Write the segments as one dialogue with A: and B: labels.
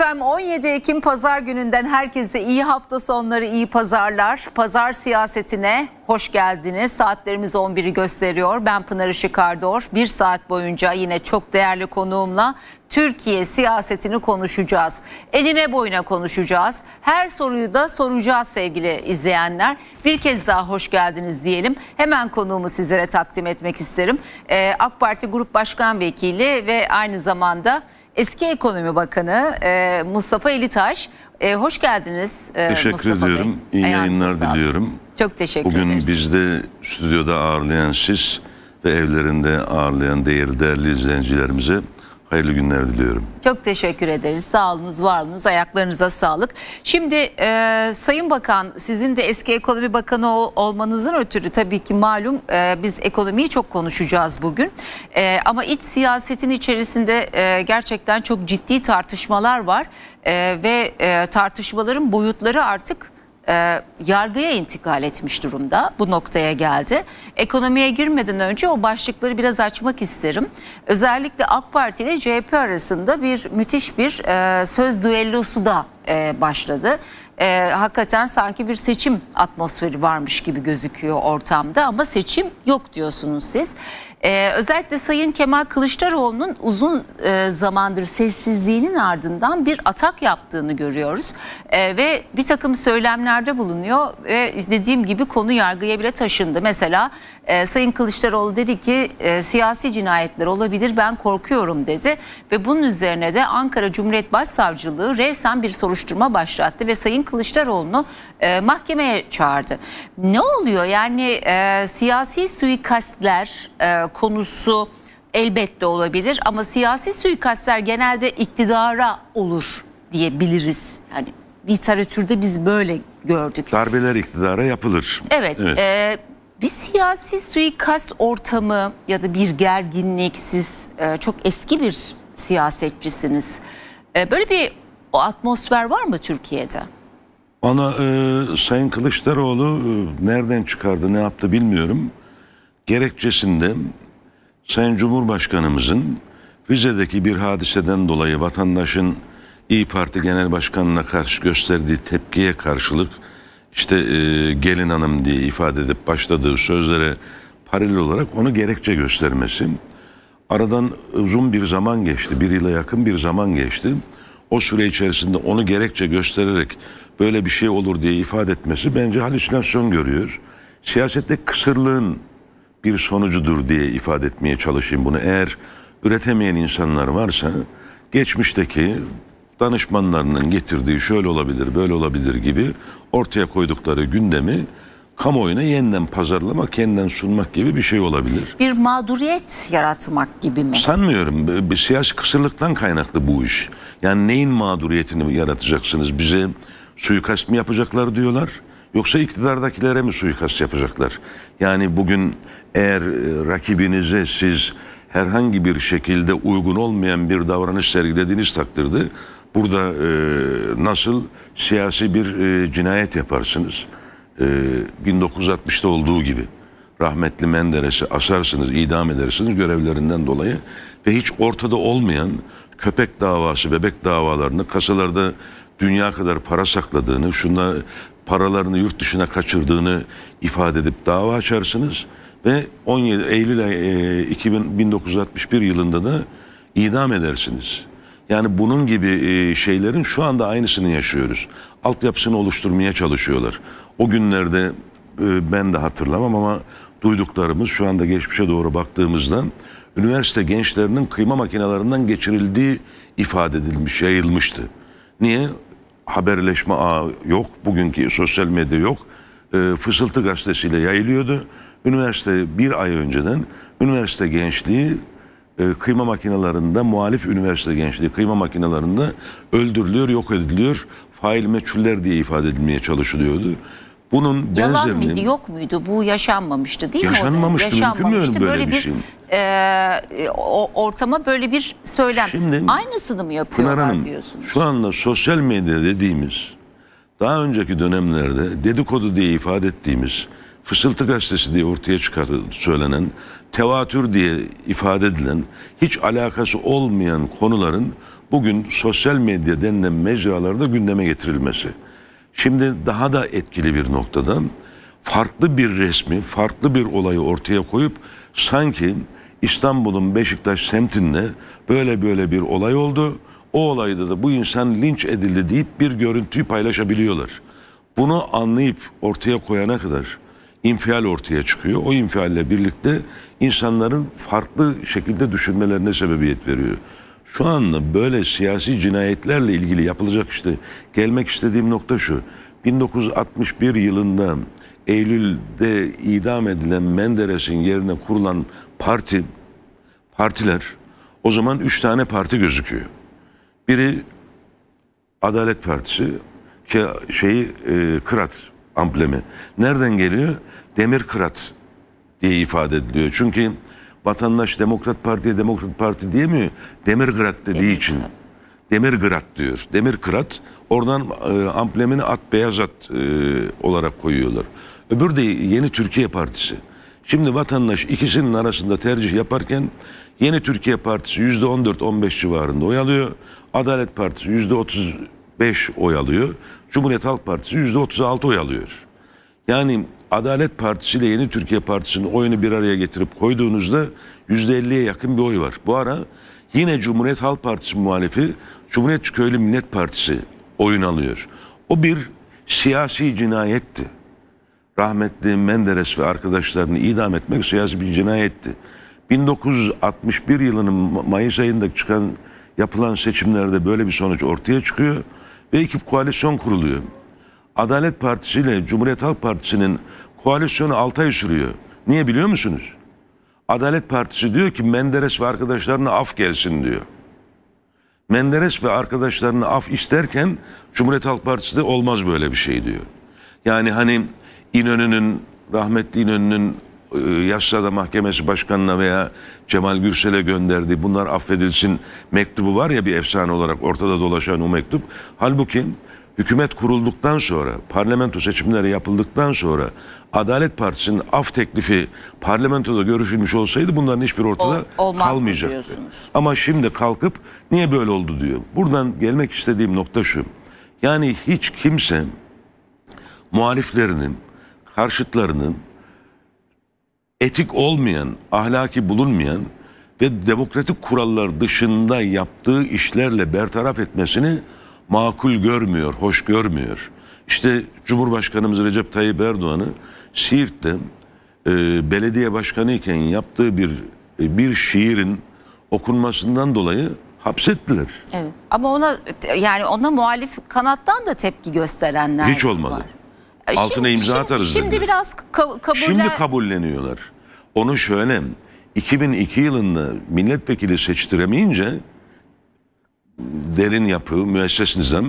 A: Efendim 17 Ekim pazar gününden herkese iyi hafta sonları, iyi pazarlar. Pazar siyasetine hoş geldiniz. Saatlerimiz 11'i gösteriyor. Ben Pınar Işıkardor. Bir saat boyunca yine çok değerli konuğumla Türkiye siyasetini konuşacağız. Eline boyuna konuşacağız. Her soruyu da soracağız sevgili izleyenler. Bir kez daha hoş geldiniz diyelim. Hemen konuğumu sizlere takdim etmek isterim. Ee, AK Parti Grup Başkan Vekili ve aynı zamanda Eski Ekonomi Bakanı e, Mustafa Elitaş. E, hoş geldiniz e, Teşekkür Mustafa ediyorum. Bey. İyi Hayatınız yayınlar diliyorum. Çok teşekkür Bugün ederiz. Bugün
B: bizde stüdyoda ağırlayan siz ve evlerinde ağırlayan değerli, değerli izleyicilerimize Hayırlı günler diliyorum.
A: Çok teşekkür ederiz. Sağolunuz, varolunuz, ayaklarınıza sağlık. Şimdi e, Sayın Bakan sizin de eski ekonomi bakanı olmanızın ötürü tabii ki malum e, biz ekonomiyi çok konuşacağız bugün. E, ama iç siyasetin içerisinde e, gerçekten çok ciddi tartışmalar var. E, ve e, tartışmaların boyutları artık e, yargıya intikal etmiş durumda. Bu noktaya geldi. Ekonomiye girmeden önce o başlıkları biraz açmak isterim. Özellikle AK Parti ile CHP arasında bir müthiş bir e, söz düellosu da e, başladı. E, hakikaten sanki bir seçim atmosferi varmış gibi gözüküyor ortamda ama seçim yok diyorsunuz siz. E, özellikle Sayın Kemal Kılıçdaroğlu'nun uzun e, zamandır sessizliğinin ardından bir atak yaptığını görüyoruz. E, ve bir takım söylemlerde bulunuyor ve dediğim gibi konu yargıya bile taşındı. Mesela e, Sayın Kılıçdaroğlu dedi ki e, siyasi cinayetler olabilir ben korkuyorum dedi. Ve bunun üzerine de Ankara Cumhuriyet Başsavcılığı resmen bir soruşturma soruşturma başlattı ve Sayın Kılıçdaroğlu'nu e, mahkemeye çağırdı. Ne oluyor yani e, siyasi suikastler e, konusu elbette olabilir ama siyasi suikastler genelde iktidara olur diyebiliriz. Yani literatürde biz böyle
B: gördük. Darbeler iktidara yapılır. Evet. evet.
A: E, bir siyasi suikast ortamı ya da bir gerginlik siz e, çok eski bir siyasetçisiniz. E, böyle bir o atmosfer var mı Türkiye'de?
B: Ona e, Sayın Kılıçdaroğlu e, nereden çıkardı ne yaptı bilmiyorum. Gerekçesinde Sayın Cumhurbaşkanımızın Rize'deki bir hadiseden dolayı vatandaşın İyi Parti Genel Başkanı'na karşı gösterdiği tepkiye karşılık işte e, gelin hanım diye ifade edip başladığı sözlere paralel olarak onu gerekçe göstermesi. Aradan uzun bir zaman geçti, bir yıla yakın bir zaman geçti o süre içerisinde onu gerekçe göstererek böyle bir şey olur diye ifade etmesi bence halüsinasyon görüyor. Siyasette kısırlığın bir sonucudur diye ifade etmeye çalışayım bunu. Eğer üretemeyen insanlar varsa geçmişteki danışmanlarının getirdiği şöyle olabilir, böyle olabilir gibi ortaya koydukları gündemi kamuoyuna yeniden pazarlamak, yeniden sunmak gibi bir şey olabilir.
A: Bir mağduriyet yaratmak gibi mi?
B: Sanmıyorum. Bir siyasi kısırlıktan kaynaklı bu iş. Yani neyin mağduriyetini yaratacaksınız? Bize suikast mı yapacaklar diyorlar yoksa iktidardakilere mi suikast yapacaklar? Yani bugün eğer e, rakibinize siz herhangi bir şekilde uygun olmayan bir davranış sergilediğiniz takdirde burada e, nasıl siyasi bir e, cinayet yaparsınız? E, 1960'ta olduğu gibi rahmetli Menderes'i asarsınız, idam edersiniz görevlerinden dolayı ve hiç ortada olmayan köpek davası, bebek davalarını kasalarda dünya kadar para sakladığını, şunda paralarını yurt dışına kaçırdığını ifade edip dava açarsınız ve 17 Eylül e, 2000, 1961 yılında da idam edersiniz. Yani bunun gibi e, şeylerin şu anda aynısını yaşıyoruz. Altyapısını oluşturmaya çalışıyorlar. O günlerde e, ben de hatırlamam ama duyduklarımız şu anda geçmişe doğru baktığımızda üniversite gençlerinin kıyma makinelerinden geçirildiği ifade edilmiş, yayılmıştı. Niye? Haberleşme ağı yok, bugünkü sosyal medya yok. E, Fısıltı gazetesiyle yayılıyordu. Üniversite bir ay önceden üniversite gençliği e, kıyma makinelerinde, muhalif üniversite gençliği kıyma makinelerinde öldürülüyor, yok ediliyor. Fail meçhuller diye ifade edilmeye çalışılıyordu. Bunun Yalan mıydı yok
A: muydu bu yaşanmamıştı değil yaşanmamıştı, mi? Yaşanmamıştı mümkün mü böyle, böyle şey? bir, şey? E, o, ortama böyle bir söylem. Şimdi, Aynısını mı yapıyorlar Pınar Hanım, diyorsunuz?
B: Şu anda sosyal medya dediğimiz daha önceki dönemlerde dedikodu diye ifade ettiğimiz fısıltı gazetesi diye ortaya çıkar söylenen tevatür diye ifade edilen hiç alakası olmayan konuların bugün sosyal medya denilen mecralarda gündeme getirilmesi. Şimdi daha da etkili bir noktadan farklı bir resmi, farklı bir olayı ortaya koyup sanki İstanbul'un Beşiktaş semtinde böyle böyle bir olay oldu. O olayda da bu insan linç edildi deyip bir görüntüyü paylaşabiliyorlar. Bunu anlayıp ortaya koyana kadar infial ortaya çıkıyor. O infialle birlikte insanların farklı şekilde düşünmelerine sebebiyet veriyor. Şu anda böyle siyasi cinayetlerle ilgili yapılacak işte gelmek istediğim nokta şu. 1961 yılında Eylül'de idam edilen Menderes'in yerine kurulan parti partiler o zaman üç tane parti gözüküyor. Biri Adalet Partisi ki şeyi e, Kırat amblemi. Nereden geliyor? Demir Kırat diye ifade ediliyor. Çünkü vatandaş Demokrat Parti'ye Demokrat Parti diye mi Demirgrad dediği Demirgrad. için. Demirgrad diyor. Demirgrad oradan e, amblemini at beyaz at e, olarak koyuyorlar. Öbür de Yeni Türkiye Partisi. Şimdi vatandaş ikisinin arasında tercih yaparken Yeni Türkiye Partisi %14-15 civarında oy alıyor. Adalet Partisi %35 oy alıyor. Cumhuriyet Halk Partisi %36 oy alıyor. Yani Adalet Partisi ile Yeni Türkiye Partisi'nin oyunu bir araya getirip koyduğunuzda %50'ye yakın bir oy var. Bu ara yine Cumhuriyet Halk Partisi muhalifi Cumhuriyetçi Köylü Millet Partisi oyun alıyor. O bir siyasi cinayetti. Rahmetli Menderes ve arkadaşlarını idam etmek siyasi bir cinayetti. 1961 yılının Mayıs ayında çıkan yapılan seçimlerde böyle bir sonuç ortaya çıkıyor ve ekip koalisyon kuruluyor. Adalet Partisi ile Cumhuriyet Halk Partisi'nin koalisyonu 6 sürüyor. Niye biliyor musunuz? Adalet Partisi diyor ki Menderes ve arkadaşlarına af gelsin diyor. Menderes ve arkadaşlarına af isterken Cumhuriyet Halk Partisi de olmaz böyle bir şey diyor. Yani hani İnönü'nün, rahmetli İnönü'nün e, Yassada Mahkemesi Başkanı'na veya Cemal Gürsel'e gönderdiği bunlar affedilsin mektubu var ya bir efsane olarak ortada dolaşan o mektup. Halbuki hükümet kurulduktan sonra, parlamento seçimleri yapıldıktan sonra Adalet Partisi'nin af teklifi parlamentoda görüşülmüş olsaydı bunların hiçbir ortada Ol, kalmayacaktı. Diyorsunuz. Ama şimdi kalkıp niye böyle oldu diyor. Buradan gelmek istediğim nokta şu. Yani hiç kimse muhaliflerinin, karşıtlarının etik olmayan, ahlaki bulunmayan ve demokratik kurallar dışında yaptığı işlerle bertaraf etmesini makul görmüyor, hoş görmüyor. İşte Cumhurbaşkanımız Recep Tayyip Erdoğan'ı Siirt'te e, belediye başkanı iken yaptığı bir e, bir şiirin okunmasından dolayı hapsettiler.
A: Evet. Ama ona yani ona muhalif kanattan da tepki gösterenler hiç
B: olmadı. Var. E, Altına şimdi, imza atarız. Şimdi, şimdi
A: biraz ka kabullen... Şimdi
B: kabulleniyorlar. Onu şöyle 2002 yılında milletvekili seçtiremeyince derin yapı, müesses nizam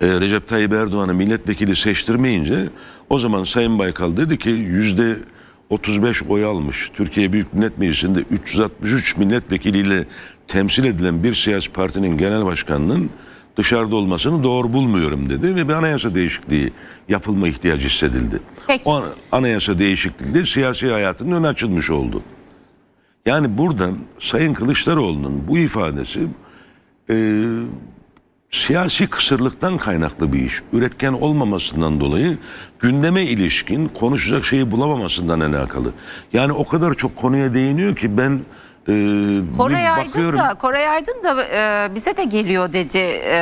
B: e, Recep Tayyip Erdoğan'ı milletvekili seçtirmeyince o zaman Sayın Baykal dedi ki yüzde 35 oy almış. Türkiye Büyük Millet Meclisi'nde 363 milletvekiliyle temsil edilen bir siyasi partinin genel başkanının dışarıda olmasını doğru bulmuyorum dedi ve bir anayasa değişikliği yapılma ihtiyacı hissedildi. Peki. O anayasa değişikliği siyasi hayatının önü açılmış oldu. Yani buradan Sayın Kılıçdaroğlu'nun bu ifadesi e, siyasi kısırlıktan kaynaklı bir iş. Üretken olmamasından dolayı gündeme ilişkin konuşacak şeyi bulamamasından alakalı. Yani o kadar çok konuya değiniyor ki ben e, Koray Aydın da
A: Koray Aydın da e, bize de geliyor dedi e,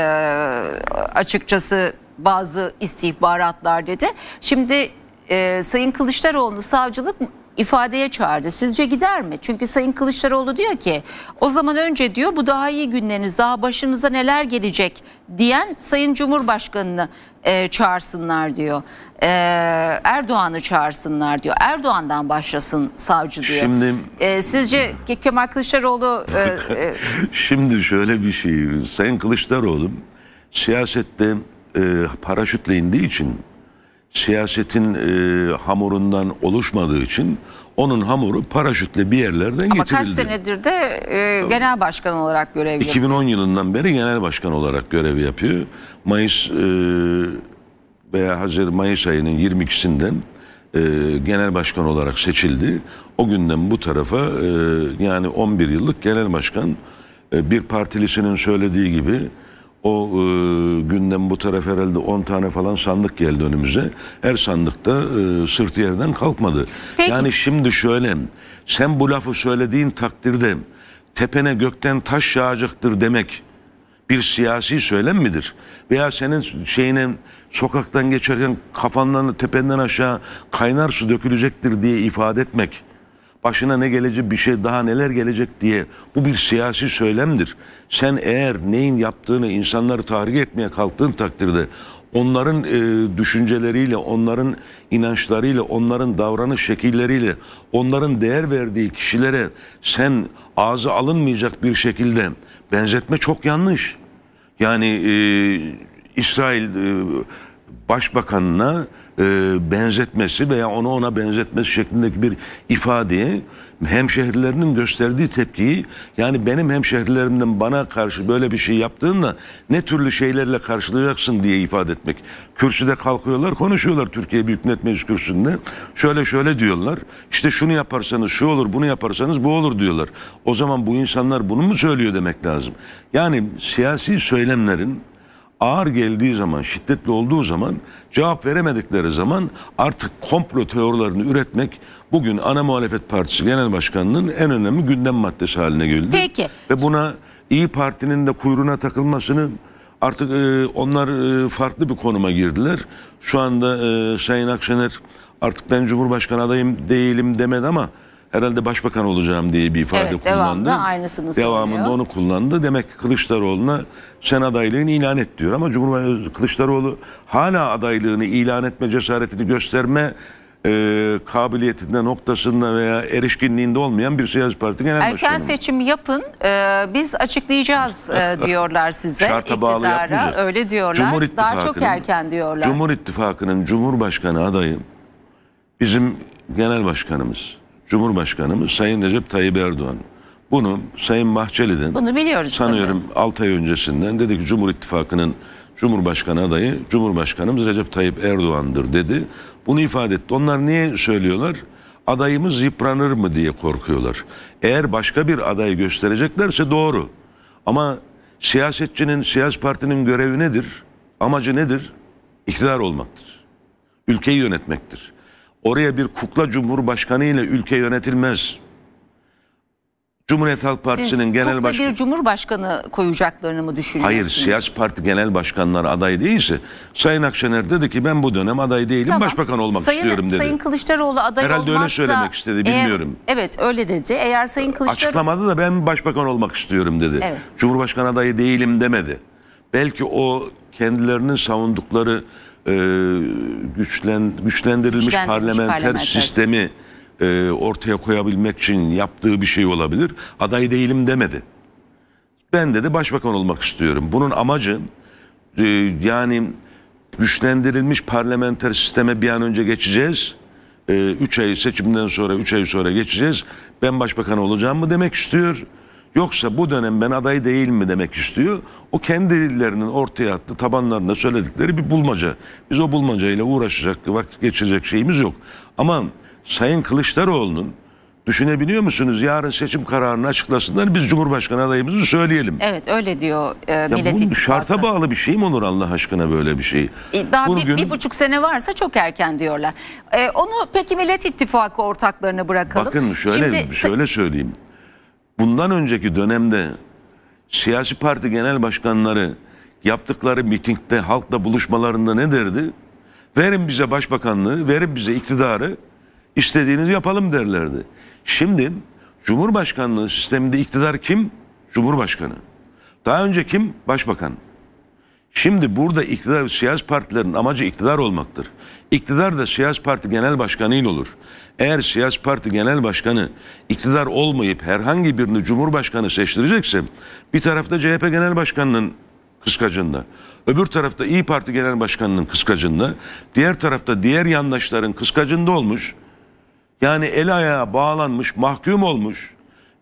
A: açıkçası bazı istihbaratlar dedi. Şimdi e, Sayın Kılıçdaroğlu savcılık ifadeye çağırdı. Sizce gider mi? Çünkü Sayın Kılıçdaroğlu diyor ki o zaman önce diyor bu daha iyi günleriniz daha başınıza neler gelecek diyen Sayın Cumhurbaşkanı'nı e, çağırsınlar diyor. E, Erdoğan'ı çağırsınlar diyor. Erdoğan'dan başlasın savcı diyor. Şimdi, e, sizce Kemal Kılıçdaroğlu... E,
B: e... Şimdi şöyle bir şey. Sayın Kılıçdaroğlu siyasette e, paraşütle indiği için siyasetin e, hamurundan oluşmadığı için onun hamuru paraşütle bir yerlerden Ama getirildi. Ama kaç
A: senedir de e, genel başkan olarak görev yapıyor. 2010
B: yılından beri genel başkan olarak görev yapıyor. Mayıs e, veya hazır Mayıs ayının 22'sinden e, genel başkan olarak seçildi. O günden bu tarafa e, yani 11 yıllık genel başkan e, bir partilisinin söylediği gibi o e, günden bu taraf herhalde 10 tane falan sandık geldi önümüze. Her sandıkta e, sırtı yerden kalkmadı. Peki. Yani şimdi şöyle sen bu lafı söylediğin takdirde tepene gökten taş yağacaktır demek bir siyasi söylem midir? Veya senin şeyine sokaktan geçerken kafandan tependen aşağı kaynar su dökülecektir diye ifade etmek başına ne gelecek bir şey daha neler gelecek diye bu bir siyasi söylemdir. Sen eğer neyin yaptığını insanları tahrik etmeye kalktığın takdirde onların e, düşünceleriyle, onların inançlarıyla, onların davranış şekilleriyle, onların değer verdiği kişilere sen ağzı alınmayacak bir şekilde benzetme çok yanlış. Yani e, İsrail e, Başbakanına e, benzetmesi veya onu ona benzetmesi şeklindeki bir ifadeye hemşehrilerinin gösterdiği tepkiyi yani benim hemşehrilerimden bana karşı böyle bir şey yaptığında ne türlü şeylerle karşılayacaksın diye ifade etmek. Kürsüde kalkıyorlar konuşuyorlar Türkiye Büyük Millet Meclisi kürsünde Şöyle şöyle diyorlar işte şunu yaparsanız şu olur bunu yaparsanız bu olur diyorlar. O zaman bu insanlar bunu mu söylüyor demek lazım. Yani siyasi söylemlerin ağır geldiği zaman, şiddetli olduğu zaman, cevap veremedikleri zaman artık komplo teorilerini üretmek bugün ana muhalefet partisi genel başkanının en önemli gündem maddesi haline geldi. Peki. Ve buna İyi Parti'nin de kuyruğuna takılmasını artık e, onlar e, farklı bir konuma girdiler. Şu anda e, Sayın Akşener artık ben Cumhurbaşkanı adayım değilim demedi ama herhalde başbakan olacağım diye bir ifade evet, kullandı. Devamlı aynısını Devamında söylüyor. onu kullandı. Demek Kılıçdaroğlu'na sen adaylığını ilan et diyor. Ama Cumhurbaşkanı Kılıçdaroğlu hala adaylığını ilan etme cesaretini gösterme e, kabiliyetinde, noktasında veya erişkinliğinde olmayan bir siyasi parti genel Erken başkanı. Erken
A: seçim yapın, e, biz açıklayacağız e, diyorlar size. Şarta bağlı yapmayacağız. Öyle diyorlar. Cumhur Daha çok erken diyorlar. Cumhur
B: İttifakı'nın Cumhurbaşkanı adayı bizim genel başkanımız. Cumhurbaşkanımız Sayın Recep Tayyip Erdoğan. Bunu Sayın Bahçeli'den Bunu
A: biliyoruz sanıyorum
B: tabii. 6 ay öncesinden dedi ki Cumhur İttifakı'nın Cumhurbaşkanı adayı Cumhurbaşkanımız Recep Tayyip Erdoğan'dır dedi. Bunu ifade etti. Onlar niye söylüyorlar? Adayımız yıpranır mı diye korkuyorlar. Eğer başka bir aday göstereceklerse doğru. Ama siyasetçinin, siyasi partinin görevi nedir? Amacı nedir? İktidar olmaktır. Ülkeyi yönetmektir. Oraya bir kukla cumhurbaşkanı ile ülke yönetilmez. Cumhuriyet Halk Partisi'nin genel başkanı...
A: bir cumhurbaşkanı koyacaklarını mı düşünüyorsunuz? Hayır, siyasi
B: parti genel başkanları aday değilse Sayın Akşener dedi ki ben bu dönem aday değilim, tamam. başbakan olmak Sayın, istiyorum dedi. Sayın
A: Kılıçdaroğlu aday Herhalde olmazsa... Herhalde öyle söylemek istedi, bilmiyorum. Eğer, evet, öyle dedi. Eğer Sayın Kılıçdaroğlu... açıklamadı
B: da ben başbakan olmak istiyorum dedi. Evet. Cumhurbaşkanı adayı değilim demedi. Belki o kendilerinin savundukları e, güçlen, güçlendirilmiş, parlamenter, parlamenter sistemi e, ortaya koyabilmek için yaptığı bir şey olabilir. Aday değilim demedi. Ben dedi başbakan olmak istiyorum. Bunun amacı e, yani güçlendirilmiş parlamenter sisteme bir an önce geçeceğiz. 3 e, ay seçimden sonra 3 ay sonra geçeceğiz. Ben başbakan olacağım mı demek istiyor. Yoksa bu dönem ben aday değil mi demek istiyor. O kendi kendilerinin ortaya attığı tabanlarında söyledikleri bir bulmaca. Biz o bulmacayla uğraşacak, vakit geçirecek şeyimiz yok. Ama Sayın Kılıçdaroğlu'nun Düşünebiliyor musunuz? Yarın seçim kararını açıklasınlar biz Cumhurbaşkanı adayımızı söyleyelim.
A: Evet öyle diyor e, Millet bu
B: Şarta bağlı bir şey mi olur Allah aşkına böyle bir şey?
A: E, daha Bugün... bir, bir buçuk sene varsa çok erken diyorlar. E, onu peki Millet İttifakı ortaklarını bırakalım. Bakın şöyle, Şimdi...
B: şöyle söyleyeyim bundan önceki dönemde siyasi parti genel başkanları yaptıkları mitingde halkla buluşmalarında ne derdi? Verin bize başbakanlığı, verin bize iktidarı, istediğinizi yapalım derlerdi. Şimdi Cumhurbaşkanlığı sisteminde iktidar kim? Cumhurbaşkanı. Daha önce kim? Başbakan. Şimdi burada iktidar siyasi partilerin amacı iktidar olmaktır. İktidar da siyasi parti genel başkanı ile olur. Eğer siyasi parti genel başkanı iktidar olmayıp herhangi birini cumhurbaşkanı seçtirecekse bir tarafta CHP genel başkanının kıskacında, öbür tarafta İyi Parti genel başkanının kıskacında, diğer tarafta diğer yandaşların kıskacında olmuş. Yani el ayağa bağlanmış, mahkum olmuş,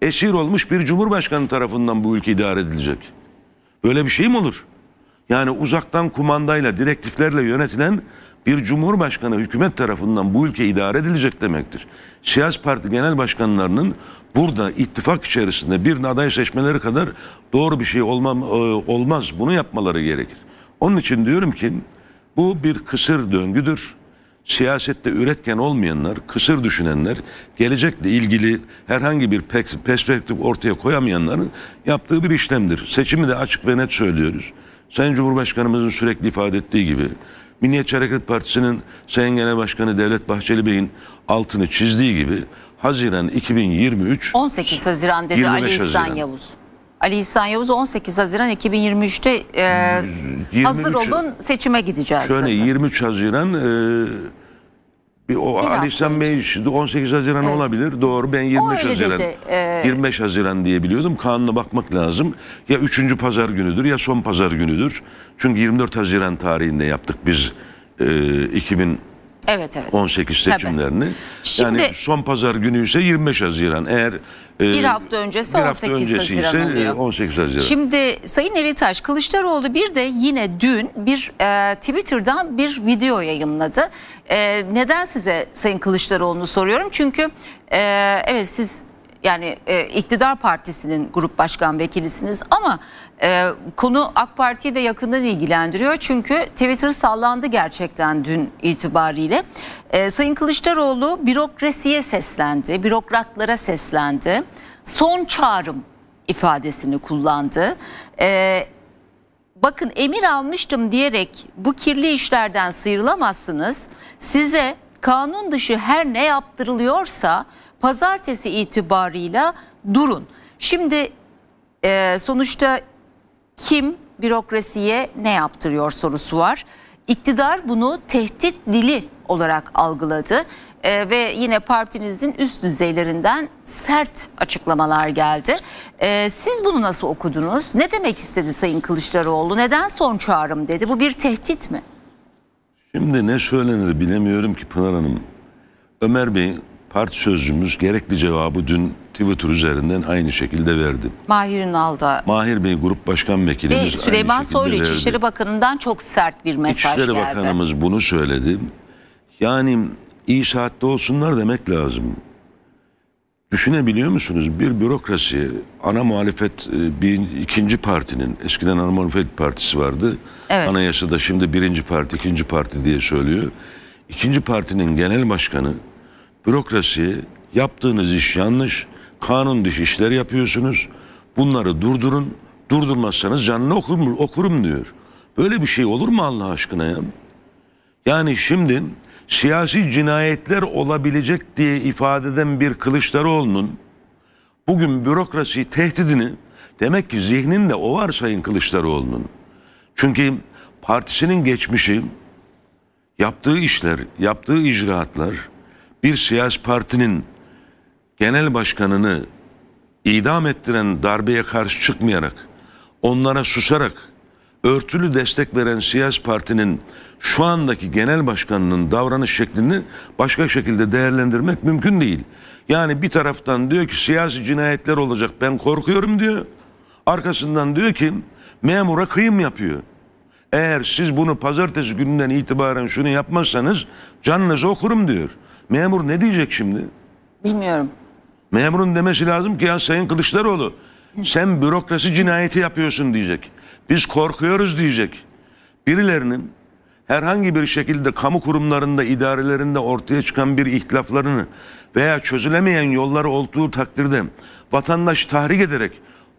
B: esir olmuş bir cumhurbaşkanı tarafından bu ülke idare edilecek. Böyle bir şey mi olur? yani uzaktan kumandayla, direktiflerle yönetilen bir cumhurbaşkanı hükümet tarafından bu ülke idare edilecek demektir. Siyasi parti genel başkanlarının burada ittifak içerisinde bir aday seçmeleri kadar doğru bir şey olmam, e, olmaz. Bunu yapmaları gerekir. Onun için diyorum ki bu bir kısır döngüdür. Siyasette üretken olmayanlar, kısır düşünenler, gelecekle ilgili herhangi bir perspektif ortaya koyamayanların yaptığı bir işlemdir. Seçimi de açık ve net söylüyoruz. Sayın Cumhurbaşkanımızın sürekli ifade ettiği gibi Milliyetçi Hareket Partisi'nin Sayın Genel Başkanı Devlet Bahçeli Bey'in altını çizdiği gibi Haziran 2023
A: 18 Haziran dedi Ali İhsan Haziran. Yavuz. Ali İhsan Yavuz 18 Haziran 2023'te e,
B: 23, hazır olun
A: seçime gideceğiz. Şöyle zaten.
B: 23 Haziran e, bir o bir Ali İhsan Bey 18 Haziran evet. olabilir. Doğru ben 25 Haziran. Dedi, e... 25 Haziran diye biliyordum. Kanuna bakmak lazım. Ya 3. pazar günüdür ya son pazar günüdür. Çünkü 24 Haziran tarihinde yaptık biz e, 2000 Evet, evet. 18 seçimlerini. Şimdi, yani son pazar günü ise 25 Haziran. Eğer ee, bir hafta
A: öncesi bir hafta 18 Haziran ise oluyor.
B: 18 Haziran.
A: Şimdi Sayın Elitaş Kılıçdaroğlu bir de yine dün bir e, Twitter'dan bir video yayımladı. E, neden size Sayın Kılıçdaroğlu'nu soruyorum? Çünkü e, evet siz yani e, iktidar partisinin grup başkan vekilisiniz ama ee, konu AK Parti'yi de yakından ilgilendiriyor. Çünkü Twitter sallandı gerçekten dün itibariyle. Ee, Sayın Kılıçdaroğlu bürokrasiye seslendi, bürokratlara seslendi. Son çağrım ifadesini kullandı. Ee, bakın emir almıştım diyerek bu kirli işlerden sıyrılamazsınız. Size kanun dışı her ne yaptırılıyorsa pazartesi itibarıyla durun. Şimdi e, sonuçta kim bürokrasiye ne yaptırıyor sorusu var. İktidar bunu tehdit dili olarak algıladı e, ve yine partinizin üst düzeylerinden sert açıklamalar geldi. E, siz bunu nasıl okudunuz? Ne demek istedi Sayın Kılıçdaroğlu? Neden son çağrım dedi? Bu bir tehdit mi?
B: Şimdi ne söylenir bilemiyorum ki Pınar Hanım. Ömer Bey part sözcümüz gerekli cevabı dün Twitter üzerinden aynı şekilde verdi.
A: Mahir Ünal da.
B: Mahir Bey Grup Başkan Vekilimiz Ve Süleyman Soylu İçişleri
A: Bakanı'ndan çok sert bir mesaj İçişleri geldi. İçişleri
B: Bakanımız bunu söyledi. Yani iyi saatte olsunlar demek lazım. Düşünebiliyor musunuz? Bir bürokrasi, ana muhalefet e, bir ikinci partinin, eskiden ana muhalefet partisi vardı. Evet. Anayasada şimdi birinci parti, ikinci parti diye söylüyor. İkinci partinin genel başkanı bürokrasi yaptığınız iş yanlış, kanun dışı işler yapıyorsunuz. Bunları durdurun, durdurmazsanız canını okurum, okurum diyor. Böyle bir şey olur mu Allah aşkına ya? Yani şimdi siyasi cinayetler olabilecek diye ifade eden bir Kılıçdaroğlu'nun bugün bürokrasi tehdidini demek ki zihninde o var Sayın Kılıçdaroğlu'nun. Çünkü partisinin geçmişi, yaptığı işler, yaptığı icraatlar bir siyasi partinin genel başkanını idam ettiren darbeye karşı çıkmayarak, onlara susarak örtülü destek veren siyasi partinin şu andaki genel başkanının davranış şeklini başka şekilde değerlendirmek mümkün değil. Yani bir taraftan diyor ki siyasi cinayetler olacak ben korkuyorum diyor. Arkasından diyor ki memura kıyım yapıyor. Eğer siz bunu pazartesi gününden itibaren şunu yapmazsanız canınızı okurum diyor. Memur ne diyecek şimdi? Bilmiyorum. Memurun demesi lazım ki ya Sayın Kılıçdaroğlu sen bürokrasi cinayeti yapıyorsun diyecek. Biz korkuyoruz diyecek. Birilerinin herhangi bir şekilde kamu kurumlarında, idarelerinde ortaya çıkan bir ihtilaflarını veya çözülemeyen yolları olduğu takdirde vatandaş tahrik ederek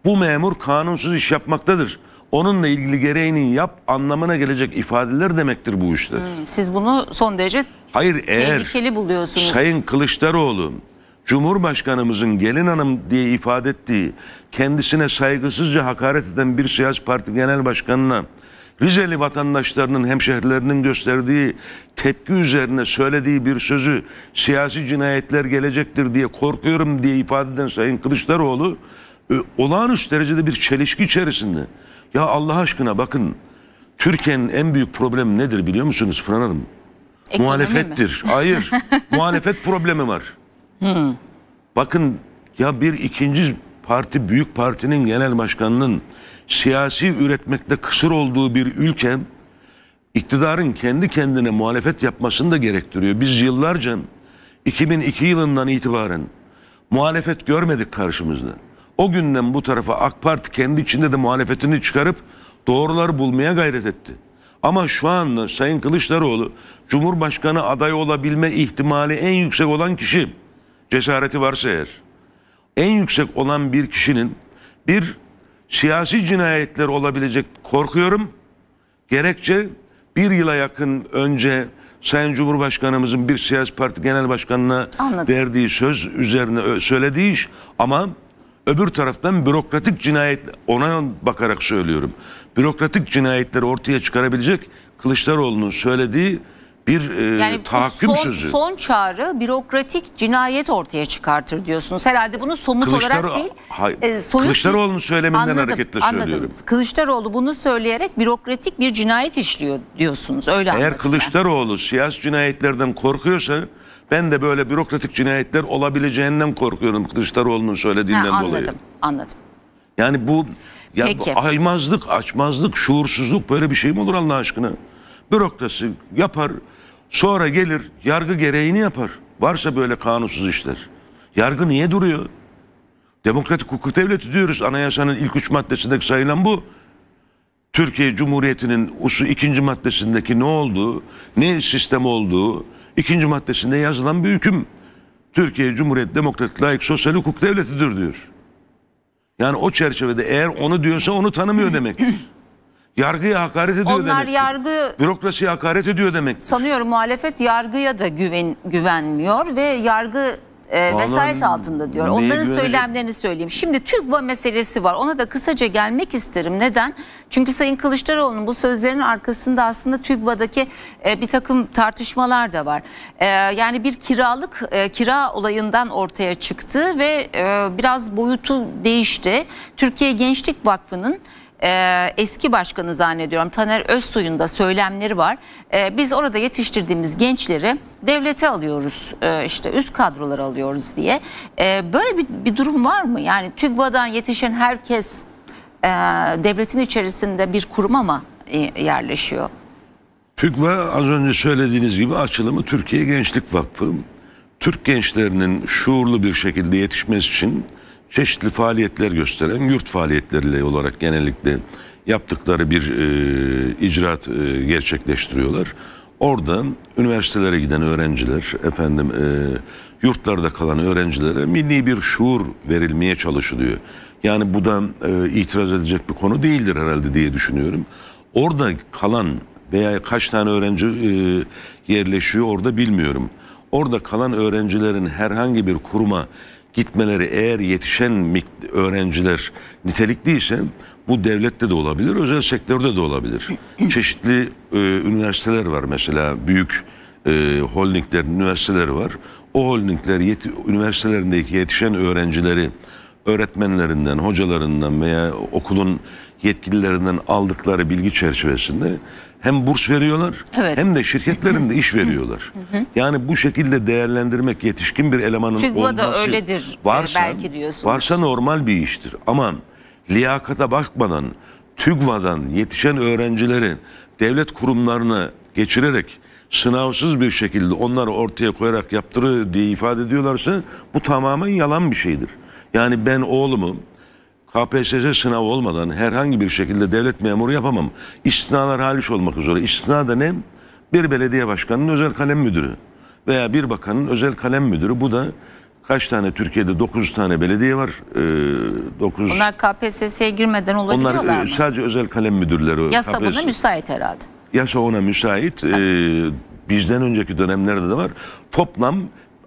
B: bu memur kanunsuz iş yapmaktadır onunla ilgili gereğini yap anlamına gelecek ifadeler demektir bu işte. Hmm,
A: siz bunu son derece
B: Hayır, eğer tehlikeli buluyorsunuz. Sayın Kılıçdaroğlu Cumhurbaşkanımızın gelin hanım diye ifade ettiği kendisine saygısızca hakaret eden bir siyasi parti genel başkanına Rizeli vatandaşlarının hemşehrilerinin gösterdiği tepki üzerine söylediği bir sözü siyasi cinayetler gelecektir diye korkuyorum diye ifade eden Sayın Kılıçdaroğlu e, olağanüstü derecede bir çelişki içerisinde. Ya Allah aşkına bakın Türkiye'nin en büyük problemi nedir biliyor musunuz Fıran Hanım? Ekonomi Muhalefettir. Mi? Hayır. muhalefet problemi var. Hmm. Bakın ya bir ikinci parti büyük partinin genel başkanının siyasi üretmekte kısır olduğu bir ülke iktidarın kendi kendine muhalefet yapmasını da gerektiriyor. Biz yıllarca 2002 yılından itibaren muhalefet görmedik karşımızda. O günden bu tarafa AK Parti kendi içinde de muhalefetini çıkarıp doğruları bulmaya gayret etti. Ama şu anda Sayın Kılıçdaroğlu Cumhurbaşkanı adayı olabilme ihtimali en yüksek olan kişi cesareti varsa eğer en yüksek olan bir kişinin bir siyasi cinayetler olabilecek korkuyorum. Gerekçe bir yıla yakın önce Sayın Cumhurbaşkanımızın bir siyasi parti genel başkanına Anladım. verdiği söz üzerine söylediği iş ama Öbür taraftan bürokratik cinayet ona bakarak söylüyorum. Bürokratik cinayetleri ortaya çıkarabilecek Kılıçdaroğlu'nun söylediği bir e, yani tahakküm son, sözü. Son
A: çağrı bürokratik cinayet ortaya çıkartır diyorsunuz. Herhalde bunu somut Kılıçdaro olarak değil. Hayır. E, Kılıçdaroğlu'nun söyleminden anladım, hareketle anladım. söylüyorum. Kılıçdaroğlu bunu söyleyerek bürokratik bir cinayet işliyor diyorsunuz. Öyle Eğer
B: Kılıçdaroğlu ben. siyasi cinayetlerden korkuyorsa ben de böyle bürokratik cinayetler olabileceğinden korkuyorum Kılıçdaroğlu'nun şöyle ha, anladım, dolayı. Anladım, anladım. Yani bu ya Peki. Bu aymazlık, açmazlık, şuursuzluk böyle bir şey mi olur Allah aşkına? Bürokrasi yapar, sonra gelir yargı gereğini yapar. Varsa böyle kanunsuz işler. Yargı niye duruyor? Demokratik hukuk devleti diyoruz. Anayasanın ilk üç maddesindeki sayılan bu. Türkiye Cumhuriyeti'nin usu ikinci maddesindeki ne olduğu, ne sistem olduğu, ikinci maddesinde yazılan bir hüküm. Türkiye Cumhuriyeti demokratik, layık, sosyal hukuk devletidir diyor. Yani o çerçevede eğer onu diyorsa onu tanımıyor demek. Yargıya hakaret ediyor Onlar
A: yargı...
B: Bürokrasiye hakaret ediyor demek.
A: Sanıyorum muhalefet yargıya da güven, güvenmiyor ve yargı e, vesayet altında diyor. Onların söylemlerini söyleyeyim. Şimdi TÜGVA meselesi var. Ona da kısaca gelmek isterim. Neden? Çünkü Sayın Kılıçdaroğlu'nun bu sözlerinin arkasında aslında TÜGVA'daki e, bir takım tartışmalar da var. E, yani bir kiralık e, kira olayından ortaya çıktı ve e, biraz boyutu değişti. Türkiye Gençlik Vakfı'nın e, eski başkanı zannediyorum Taner Özsoy'un da söylemleri var. E, biz orada yetiştirdiğimiz gençleri devlete alıyoruz e, işte üst kadroları alıyoruz diye. E, böyle bir, bir durum var mı? Yani TÜGVA'dan yetişen herkes e, devletin içerisinde bir kuruma mı e, yerleşiyor?
B: TÜGVA az önce söylediğiniz gibi açılımı Türkiye Gençlik Vakfı. Türk gençlerinin şuurlu bir şekilde yetişmesi için çeşitli faaliyetler gösteren yurt faaliyetleriyle olarak genellikle yaptıkları bir e, icraat e, gerçekleştiriyorlar. Orada üniversitelere giden öğrenciler, efendim e, yurtlarda kalan öğrencilere milli bir şuur verilmeye çalışılıyor. Yani bu da e, itiraz edecek bir konu değildir herhalde diye düşünüyorum. Orada kalan veya kaç tane öğrenci e, yerleşiyor orada bilmiyorum. Orada kalan öğrencilerin herhangi bir kuruma gitmeleri eğer yetişen öğrenciler nitelikliyse bu devlette de olabilir, özel sektörde de olabilir. Çeşitli e, üniversiteler var mesela büyük e, holdingler, üniversiteler var. O holdingler yeti, üniversitelerindeki yetişen öğrencileri öğretmenlerinden, hocalarından veya okulun yetkililerinden aldıkları bilgi çerçevesinde hem burs veriyorlar evet. hem de şirketlerinde iş veriyorlar. yani bu şekilde değerlendirmek yetişkin bir elemanın Çünkü olması da öyledir e, varsa, belki diyorsunuz. Varsa normal bir iştir. Ama liyakata bakmadan TÜGVA'dan yetişen öğrencileri devlet kurumlarına geçirerek sınavsız bir şekilde onları ortaya koyarak yaptırı diye ifade ediyorlarsa bu tamamen yalan bir şeydir. Yani ben oğlumu KPSS sınavı olmadan herhangi bir şekilde devlet memuru yapamam. İstinalar hariç olmak üzere. İstina da ne? Bir belediye başkanının özel kalem müdürü veya bir bakanın özel kalem müdürü. Bu da kaç tane Türkiye'de 9 tane belediye var. Ee, e, 9 Bunlar
A: KPSS'ye girmeden olabiliyorlar Onlar mı?
B: sadece özel kalem müdürleri. Yasa KPSS... buna
A: müsait herhalde.
B: Yasa ona müsait. E, bizden önceki dönemlerde de var. Toplam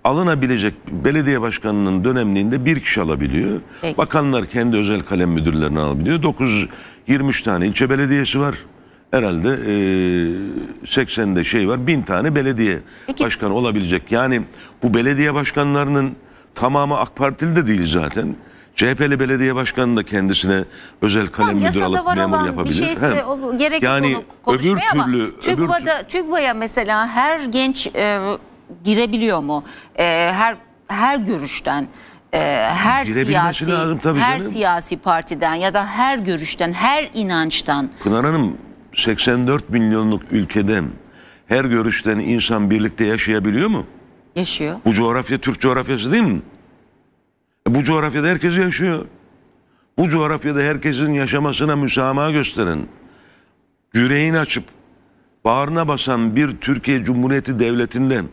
B: alınabilecek belediye başkanının dönemliğinde bir kişi alabiliyor. Peki. Bakanlar kendi özel kalem müdürlerini alabiliyor. 923 tane ilçe belediyesi var. Herhalde e, 80'de şey var. 1000 tane belediye Peki. başkanı olabilecek. Yani bu belediye başkanlarının tamamı AK Partili de değil zaten. CHP'li belediye başkanı da kendisine özel kalem tamam, müdür alıp memur yapabilir. Bir şeyse He. o, gerek yani onu öbür türlü, ama TÜGVA'da,
A: öbür... TÜGVA'ya mesela her genç e, girebiliyor mu? E, her her görüşten e, her siyasi lazım tabii her canım. siyasi partiden ya da her görüşten, her inançtan
B: Pınar Hanım 84 milyonluk ülkede her görüşten insan birlikte yaşayabiliyor mu? yaşıyor. Bu coğrafya Türk coğrafyası değil mi? E, bu coğrafyada herkes yaşıyor. Bu coğrafyada herkesin yaşamasına müsamaha gösteren, yüreğini açıp bağrına basan bir Türkiye Cumhuriyeti Devleti'nden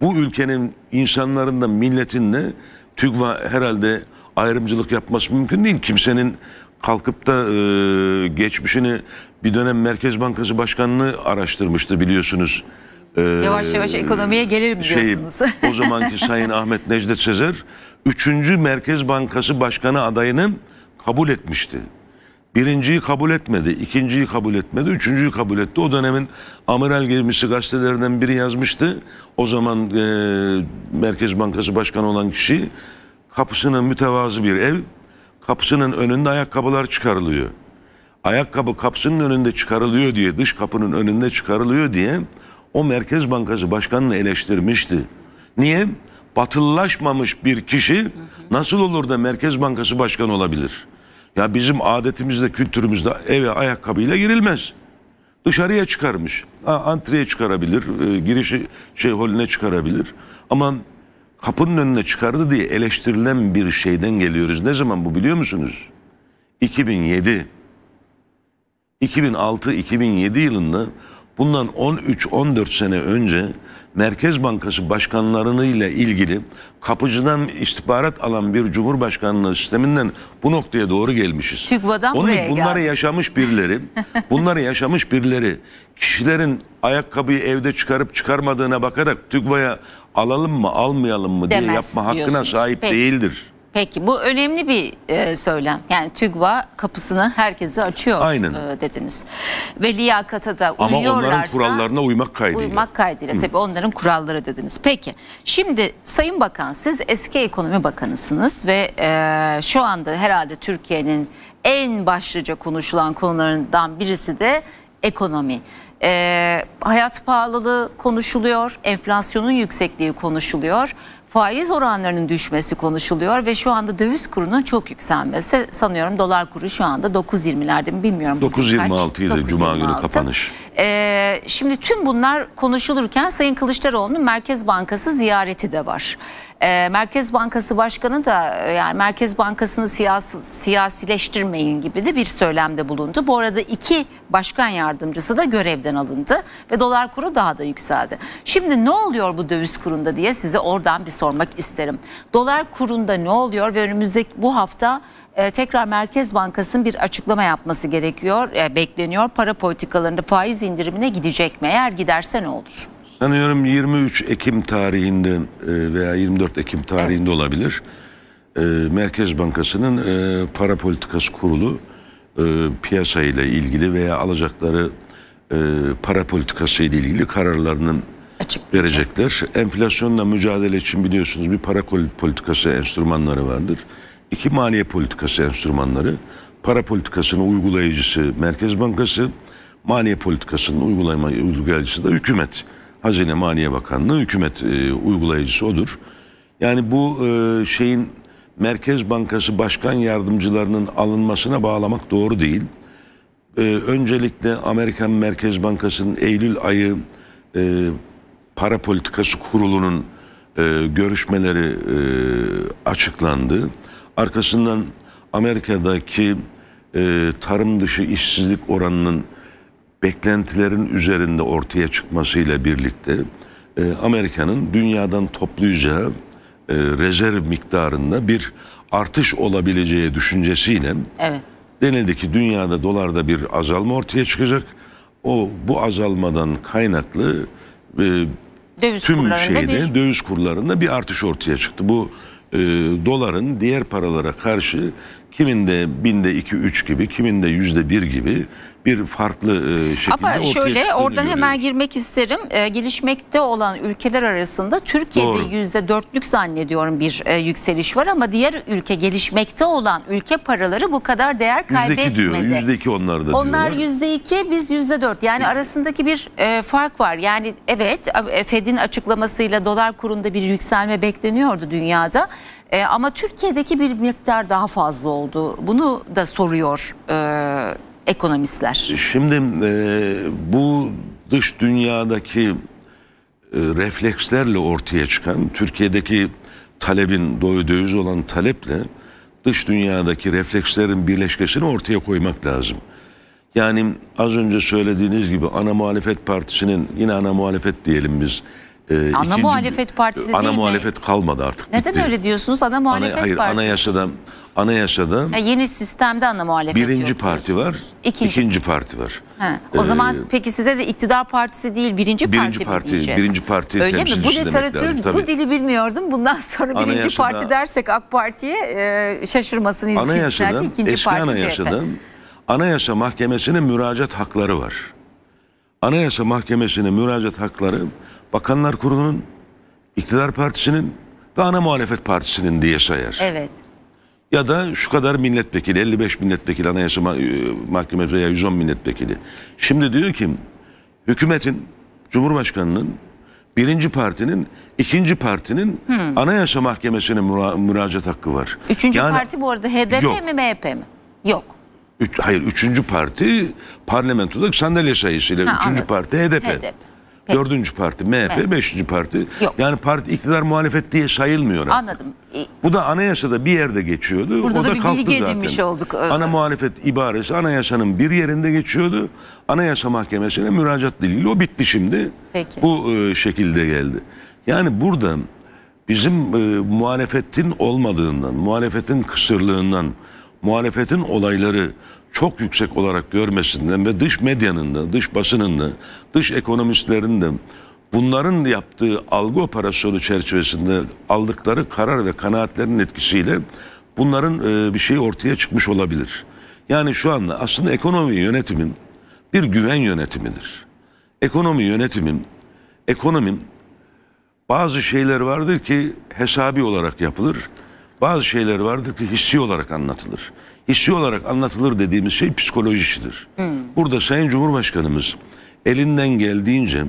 B: bu ülkenin insanların da milletin de TÜGVA herhalde ayrımcılık yapması mümkün değil. Kimsenin kalkıp da e, geçmişini bir dönem Merkez Bankası Başkanı'nı araştırmıştı biliyorsunuz. E, yavaş yavaş ekonomiye gelir biliyorsunuz. Şey, o zamanki Sayın Ahmet Necdet Sezer 3. Merkez Bankası Başkanı adayını kabul etmişti. Birinciyi kabul etmedi, ikinciyi kabul etmedi, üçüncüyü kabul etti. O dönemin amiral gemisi gazetelerinden biri yazmıştı. O zaman e, Merkez Bankası Başkanı olan kişi kapısının mütevazı bir ev, kapısının önünde ayakkabılar çıkarılıyor. Ayakkabı kapısının önünde çıkarılıyor diye, dış kapının önünde çıkarılıyor diye o Merkez Bankası Başkanı'nı eleştirmişti. Niye? Batılılaşmamış bir kişi nasıl olur da Merkez Bankası Başkanı olabilir? Ya bizim adetimizde, kültürümüzde eve ayakkabıyla girilmez. Dışarıya çıkarmış. Ha, antreye çıkarabilir, e, girişi şey holine çıkarabilir. Ama kapının önüne çıkardı diye eleştirilen bir şeyden geliyoruz. Ne zaman bu biliyor musunuz? 2007. 2006-2007 yılında bundan 13-14 sene önce Merkez Bankası başkanlarını ile ilgili kapıcıdan istihbarat alan bir cumhurbaşkanlığı sisteminden bu noktaya doğru gelmişiz.
A: TÜGVA'dan Onun buraya bunları
B: geldi. yaşamış birileri, bunları yaşamış birileri kişilerin ayakkabıyı evde çıkarıp çıkarmadığına bakarak TÜGVA'ya alalım mı almayalım mı diye Demez yapma hakkına diyorsunuz. sahip Peki. değildir.
A: Peki bu önemli bir e, söylem. Yani TÜGVA kapısını herkese açıyor Aynen. E, dediniz. Ve liyakata da Ama uyuyorlarsa... Ama onların kurallarına
B: uymak kaydıyla. Uymak
A: kaydıyla Hı. tabii onların kuralları dediniz. Peki şimdi Sayın Bakan siz eski ekonomi bakanısınız ve e, şu anda herhalde Türkiye'nin en başlıca konuşulan konularından birisi de ekonomi. E, hayat pahalılığı konuşuluyor, enflasyonun yüksekliği konuşuluyor faiz oranlarının düşmesi konuşuluyor ve şu anda döviz kurunun çok yükselmesi. Sanıyorum dolar kuru şu anda 9.20'lerde mi bilmiyorum.
B: 9.26 idi Cuma günü kapanış.
A: E, şimdi tüm bunlar konuşulurken Sayın Kılıçdaroğlu'nun Merkez Bankası ziyareti de var. E, Merkez Bankası Başkanı da e, yani Merkez Bankası'nı siyasi, siyasileştirmeyin gibi de bir söylemde bulundu. Bu arada iki başkan yardımcısı da görevden alındı ve dolar kuru daha da yükseldi. Şimdi ne oluyor bu döviz kurunda diye size oradan bir sormak isterim. Dolar kurunda ne oluyor ve önümüzdeki bu hafta ee, tekrar Merkez Bankası'nın bir açıklama yapması gerekiyor, e, bekleniyor. Para politikalarında faiz indirimine gidecek mi? Eğer giderse ne olur?
B: Sanıyorum 23 Ekim tarihinde e, veya 24 Ekim tarihinde evet. olabilir. E, Merkez Bankası'nın e, para politikası kurulu e, ile ilgili veya alacakları para politikası ile ilgili kararlarının verecekler. Enflasyonla mücadele için biliyorsunuz bir para politikası enstrümanları vardır iki maliye politikası enstrümanları, para politikasının uygulayıcısı Merkez Bankası, maliye politikasının uygulama uygulayıcısı da hükümet. Hazine Maliye Bakanlığı hükümet e, uygulayıcısı odur. Yani bu e, şeyin Merkez Bankası başkan yardımcılarının alınmasına bağlamak doğru değil. E, öncelikle Amerikan Merkez Bankası'nın Eylül ayı e, para politikası kurulunun e, görüşmeleri e, açıklandı. Arkasından Amerika'daki e, tarım dışı işsizlik oranının beklentilerin üzerinde ortaya çıkmasıyla birlikte e, Amerika'nın dünyadan toplayacağı e, rezerv miktarında bir artış olabileceği düşüncesiyle evet. denildi ki dünyada dolarda bir azalma ortaya çıkacak. O bu azalmadan kaynaklı e, döviz tüm şeyde bir... döviz kurlarında bir artış ortaya çıktı. Bu e, doların diğer paralara karşı kiminde binde iki üç gibi, kiminde yüzde bir gibi bir farklı e, şekilde Ama şöyle oradan görüyorum. hemen
A: girmek isterim. E, gelişmekte olan ülkeler arasında Türkiye'de yüzde dörtlük zannediyorum bir e, yükseliş var ama diğer ülke gelişmekte olan ülke paraları bu kadar değer kaybetmedi. Diyor,
B: onlar da onlarda Onlar
A: yüzde iki biz yüzde dört yani evet. arasındaki bir e, fark var. Yani evet e, Fed'in açıklamasıyla dolar kurunda bir yükselme bekleniyordu dünyada. E, ama Türkiye'deki bir miktar daha fazla oldu. Bunu da soruyor e, ekonomistler.
B: E, şimdi e, bu dış dünyadaki e, reflekslerle ortaya çıkan Türkiye'deki talebin doyu döviz olan taleple dış dünyadaki reflekslerin birleşkesini ortaya koymak lazım. Yani az önce söylediğiniz gibi ana muhalefet partisinin yine ana muhalefet diyelim biz e, ana ikinci, muhalefet
A: partisi ana değil muhalefet
B: mi? kalmadı artık.
A: Neden bitti. öyle diyorsunuz? Ana muhalefet ana, hayır, partisi.
B: Anayasada anayasada ya
A: yeni sistemde ana muhalefet birinci
B: yok parti var, İkinci ikinci parti var.
A: Ha, o ee, zaman peki size de iktidar partisi değil birinci, birinci parti, parti Birinci parti Öyle mi? Bu literatür lazım, bu dili bilmiyordum. Bundan sonra anayasada, birinci parti dersek AK Parti'ye e, şaşırmasını anayasada, ikinci eski parti ana CHP.
B: Anayasa Mahkemesi'nin müracaat hakları var. Anayasa Mahkemesi'nin müracaat hakları Bakanlar Kurulu'nun, iktidar partisinin ve ana muhalefet partisinin diye sayar. Evet. Ya da şu kadar milletvekili, 55 milletvekili, anayasa e, mahkemesi veya 110 milletvekili. Şimdi diyor ki hükümetin, Cumhurbaşkanı'nın, birinci partinin, ikinci partinin hmm. anayasa mahkemesine müra müracaat hakkı var. Üçüncü yani, parti
A: bu arada HDP yok. mi MHP mi? Yok.
B: Üç, hayır, üçüncü parti parlamentodaki sandalye sayısıyla. Ha, üçüncü anladım. parti HDP. HDP. Dördüncü parti MHP, evet. beşinci parti. Yok. Yani parti iktidar muhalefet diye sayılmıyor artık. Anladım. Bu da anayasada bir yerde geçiyordu. Burada o da, da bir bilgi edinmiş zaten. olduk. Ana muhalefet ibaresi anayasanın bir yerinde geçiyordu. Anayasa Mahkemesi'ne müracaat diliyle o bitti şimdi. Peki. Bu e, şekilde geldi. Yani burada bizim e, muhalefetin olmadığından, muhalefetin kısırlığından, muhalefetin olayları çok yüksek olarak görmesinden ve dış medyanın da, dış basının da, dış ekonomistlerin de bunların yaptığı algı operasyonu çerçevesinde aldıkları karar ve kanaatlerin etkisiyle bunların e, bir şey ortaya çıkmış olabilir. Yani şu anda aslında ekonomi yönetimin bir güven yönetimidir. Ekonomi yönetimin, ekonomim bazı şeyler vardır ki hesabi olarak yapılır. Bazı şeyler vardır ki hissi olarak anlatılır işi olarak anlatılır dediğimiz şey psikolojisidir. Hmm. Burada Sayın Cumhurbaşkanımız elinden geldiğince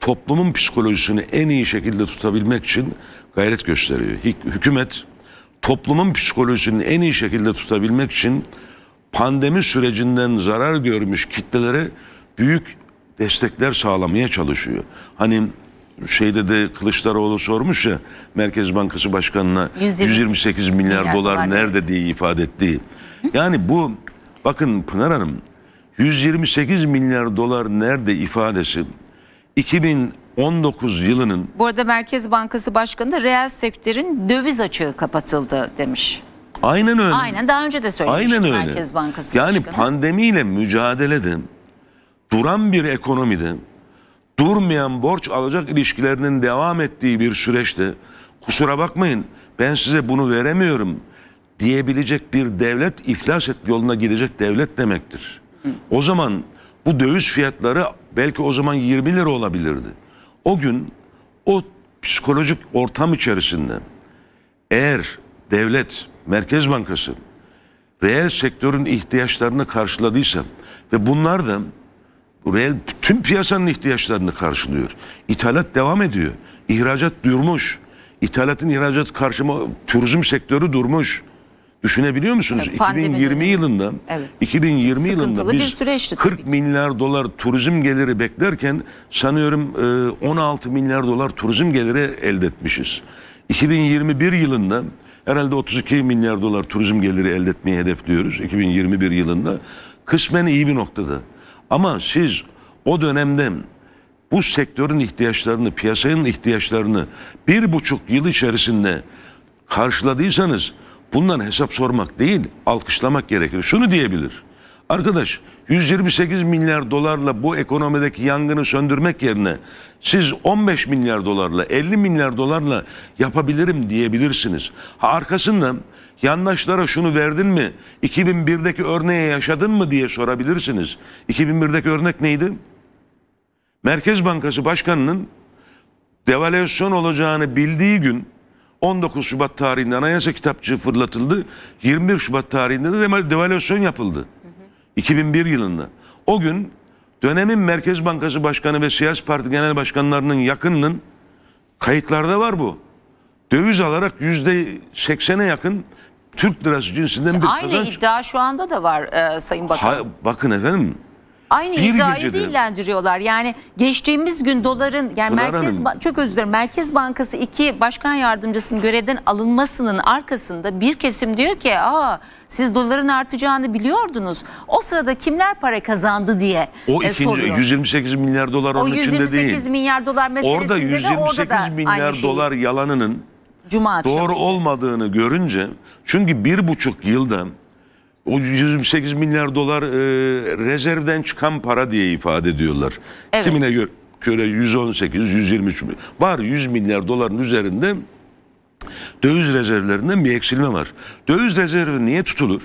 B: toplumun psikolojisini en iyi şekilde tutabilmek için gayret gösteriyor. Hükümet toplumun psikolojisini en iyi şekilde tutabilmek için pandemi sürecinden zarar görmüş kitlelere büyük destekler sağlamaya çalışıyor. Hani şeyde de Kılıçdaroğlu sormuş ya Merkez Bankası Başkanı'na 128, 128 milyar, milyar dolar, dolar nerede diye ifade ettiği. Yani bu bakın Pınar Hanım 128 milyar dolar nerede ifadesi 2019 yılının
A: Bu arada Merkez Bankası Başkanı da reel sektörün döviz açığı kapatıldı demiş.
B: Aynen öyle. Aynen daha önce de söylemiştim Aynen öyle. Merkez Bankası Yani Başkanı. pandemiyle mücadelede duran bir ekonomide durmayan borç alacak ilişkilerinin devam ettiği bir süreçte kusura bakmayın ben size bunu veremiyorum diyebilecek bir devlet iflas et yoluna gidecek devlet demektir. O zaman bu döviz fiyatları belki o zaman 20 lira olabilirdi. O gün o psikolojik ortam içerisinde eğer devlet, Merkez Bankası reel sektörün ihtiyaçlarını karşıladıysa ve bunlar da reel tüm piyasanın ihtiyaçlarını karşılıyor. İthalat devam ediyor. İhracat durmuş. İthalatın ihracat karşıma turizm sektörü durmuş. Düşünebiliyor musunuz? Pandeminin, 2020 yılında evet. 2020 Sıkıntılı yılında biz süreçti, 40 milyar dolar turizm geliri beklerken sanıyorum 16 e, milyar dolar turizm geliri elde etmişiz. 2021 yılında herhalde 32 milyar dolar turizm geliri elde etmeyi hedefliyoruz 2021 yılında. Kısmen iyi bir noktada. Ama siz o dönemde bu sektörün ihtiyaçlarını, piyasanın ihtiyaçlarını bir buçuk yıl içerisinde karşıladıysanız Bundan hesap sormak değil, alkışlamak gerekir. Şunu diyebilir. Arkadaş 128 milyar dolarla bu ekonomideki yangını söndürmek yerine siz 15 milyar dolarla 50 milyar dolarla yapabilirim diyebilirsiniz. Ha arkasından yandaşlara şunu verdin mi 2001'deki örneğe yaşadın mı diye sorabilirsiniz. 2001'deki örnek neydi? Merkez Bankası Başkanı'nın devalüasyon olacağını bildiği gün 19 Şubat tarihinde anayasa kitapçığı fırlatıldı. 21 Şubat tarihinde de devalüasyon yapıldı. Hı hı. 2001 yılında. O gün dönemin Merkez Bankası Başkanı ve siyasi parti genel başkanlarının yakınının kayıtlarda var bu. Döviz alarak %80'e yakın Türk lirası cinsinden bir aynı kazanç. Aynı
A: iddia şu anda da var e, Sayın Bakan. Ha,
B: bakın efendim
A: Aynı bir iddiayı gecede. dillendiriyorlar. Yani geçtiğimiz gün doların yani Pınar Merkez Hanım. çok özür dilerim. Merkez Bankası iki başkan yardımcısının görevden alınmasının arkasında bir kesim diyor ki aa siz doların artacağını biliyordunuz. O sırada kimler para kazandı diye O e, ikinci
B: 128 milyar dolar onun o içinde değil. 128 milyar dolar meselesinde orada 128 de orada da milyar aynı şey dolar yalanının
A: Cuma doğru
B: olmadığını görünce çünkü bir buçuk yılda o 128 milyar dolar e, rezervden çıkan para diye ifade ediyorlar. Evet. Kimine göre, göre 118, 123 milyar. Var 100 milyar doların üzerinde döviz rezervlerinden bir eksilme var. Döviz rezervi niye tutulur?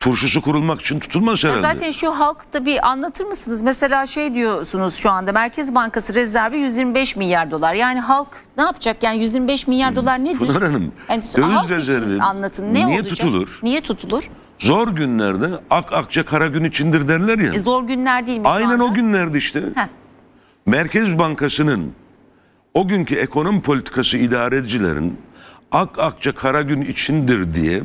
B: turşusu kurulmak için tutulmaz herhalde. zaten
A: şu halkta bir anlatır mısınız? Mesela şey diyorsunuz şu anda Merkez Bankası rezervi 125 milyar dolar. Yani halk ne yapacak? Yani 125 milyar hmm. dolar nedir? Pınar Hanım yani, döviz rezervi anlatın. Ne niye olacak? tutulur? Niye tutulur?
B: Zor günlerde ak akça kara gün içindir derler ya. E,
A: zor günler değilmiş.
B: Aynen o günlerde işte. Heh. Merkez Bankası'nın o günkü ekonomi politikası idarecilerin ak akça kara gün içindir diye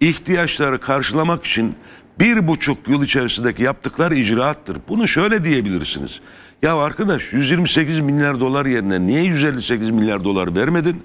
B: ihtiyaçları karşılamak için bir buçuk yıl içerisindeki yaptıkları icraattır. Bunu şöyle diyebilirsiniz. Ya arkadaş 128 milyar dolar yerine niye 158 milyar dolar vermedin?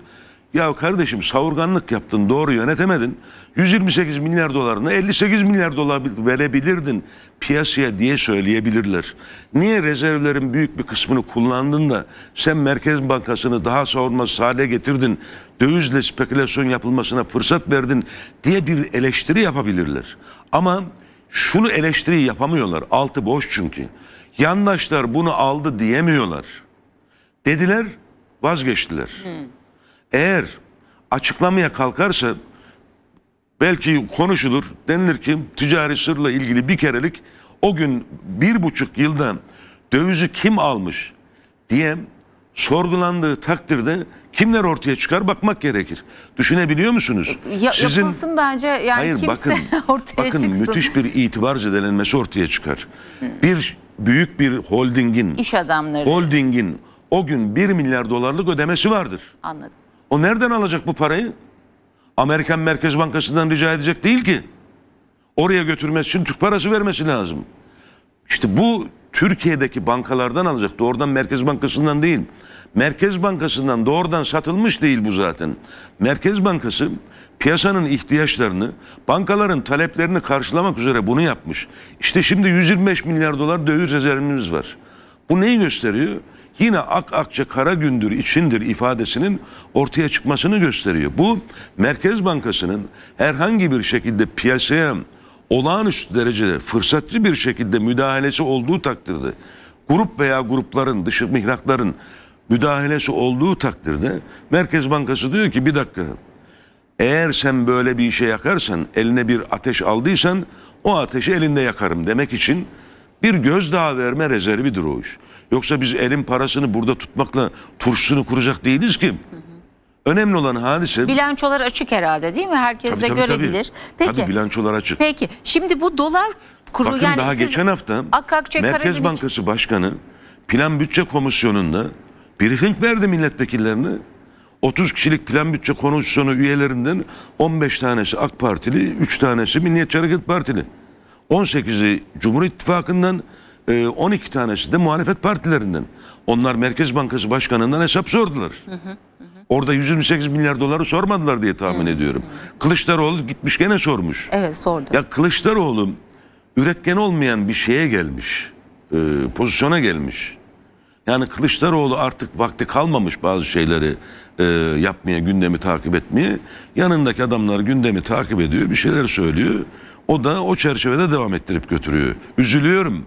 B: Ya kardeşim savurganlık yaptın doğru yönetemedin. 128 milyar dolarına 58 milyar dolar verebilirdin piyasaya diye söyleyebilirler. Niye rezervlerin büyük bir kısmını kullandın da sen Merkez Bankası'nı daha savunmasız hale getirdin dövizle spekülasyon yapılmasına fırsat verdin diye bir eleştiri yapabilirler. Ama şunu eleştiri yapamıyorlar. Altı boş çünkü. Yandaşlar bunu aldı diyemiyorlar. Dediler vazgeçtiler. Hmm. Eğer açıklamaya kalkarsa belki konuşulur denilir ki ticari sırla ilgili bir kerelik o gün bir buçuk yılda dövizi kim almış diye sorgulandığı takdirde Kimler ortaya çıkar bakmak gerekir. Düşünebiliyor musunuz? Ya, Sizin, yapılsın
A: bence yani hayır, kimse bakın, ortaya bakın, çıksın. Bakın müthiş
B: bir itibar zedelenmesi ortaya çıkar. Bir büyük bir holdingin. iş adamları. Holdingin o gün 1 milyar dolarlık ödemesi vardır. Anladım. O nereden alacak bu parayı? Amerikan Merkez Bankası'ndan rica edecek değil ki. Oraya götürmesi için Türk parası vermesi lazım. İşte bu Türkiye'deki bankalardan alacak. Doğrudan Merkez Bankası'ndan değil. Merkez Bankası'ndan doğrudan satılmış değil bu zaten. Merkez Bankası piyasanın ihtiyaçlarını, bankaların taleplerini karşılamak üzere bunu yapmış. İşte şimdi 125 milyar dolar döviz rezervimiz var. Bu neyi gösteriyor? Yine ak akça kara gündür içindir ifadesinin ortaya çıkmasını gösteriyor. Bu Merkez Bankası'nın herhangi bir şekilde piyasaya olağanüstü derecede fırsatçı bir şekilde müdahalesi olduğu takdirde grup veya grupların dışı mihrakların müdahalesi olduğu takdirde Merkez Bankası diyor ki bir dakika eğer sen böyle bir işe yakarsan eline bir ateş aldıysan o ateşi elinde yakarım demek için bir gözdağı verme rezervidir o iş. Yoksa biz elin parasını burada tutmakla turşusunu kuracak değiliz ki. Hı hı. Önemli olan hadise...
A: Bilançolar açık herhalde değil mi? Herkes tabii, de tabii, görebilir. Tabii. Peki. Tabii
B: bilançolar açık.
A: Peki şimdi bu dolar kuru Bakın yani daha siz... geçen hafta Akakçe, Merkez Karagümüş...
B: Bankası Başkanı Plan Bütçe Komisyonu'nda briefing verdi milletvekillerine. 30 kişilik plan bütçe komisyonu üyelerinden 15 tanesi AK Partili, 3 tanesi Milliyetçi Hareket Partili. 18'i Cumhur İttifakı'ndan, 12 e, tanesi de muhalefet partilerinden. Onlar Merkez Bankası Başkanı'ndan hesap sordular. Hı hı. Orada 128 milyar doları sormadılar diye tahmin hmm. ediyorum. Kılıçdaroğlu gitmiş gene sormuş. Evet sordu. Ya Kılıçdaroğlu üretken olmayan bir şeye gelmiş. E, pozisyona gelmiş. Yani Kılıçdaroğlu artık vakti kalmamış bazı şeyleri e, yapmaya, gündemi takip etmeye. Yanındaki adamlar gündemi takip ediyor, bir şeyler söylüyor. O da o çerçevede devam ettirip götürüyor. Üzülüyorum.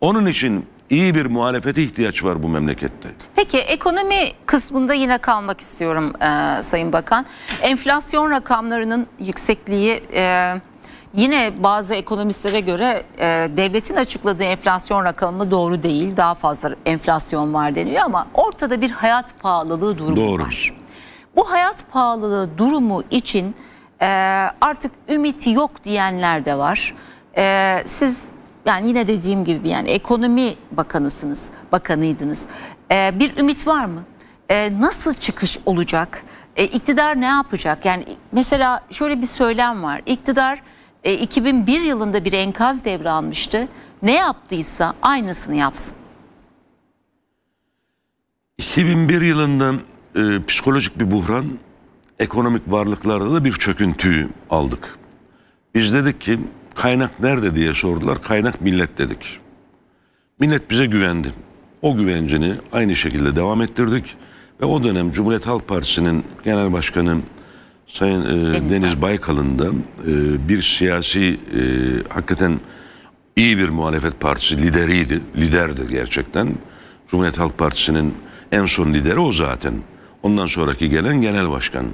B: Onun için iyi bir muhalefete ihtiyaç var bu memlekette.
A: Peki ekonomi kısmında yine kalmak istiyorum e, Sayın Bakan. Enflasyon rakamlarının yüksekliği... E, Yine bazı ekonomistlere göre e, devletin açıkladığı enflasyon rakamı doğru değil. Daha fazla enflasyon var deniyor ama ortada bir hayat pahalılığı durumu doğru. var. Bu hayat pahalılığı durumu için e, artık ümiti yok diyenler de var. E, siz yani yine dediğim gibi yani ekonomi bakanısınız, bakanıydınız. Ee, bir ümit var mı? Ee, nasıl çıkış olacak? Ee, iktidar ne yapacak? Yani mesela şöyle bir söylem var. İktidar e, 2001 yılında bir enkaz devralmıştı. Ne yaptıysa aynısını yapsın.
B: 2001 yılında e, psikolojik bir buhran, ekonomik varlıklarda da bir çöküntüyü aldık. Biz dedik ki Kaynak nerede diye sordular. Kaynak millet dedik. Millet bize güvendi. O güvencini aynı şekilde devam ettirdik. Ve o dönem Cumhuriyet Halk Partisi'nin genel başkanı Sayın e, Deniz, Baykal'ın da e, bir siyasi e, hakikaten iyi bir muhalefet partisi lideriydi. Liderdi gerçekten. Cumhuriyet Halk Partisi'nin en son lideri o zaten. Ondan sonraki gelen genel başkan.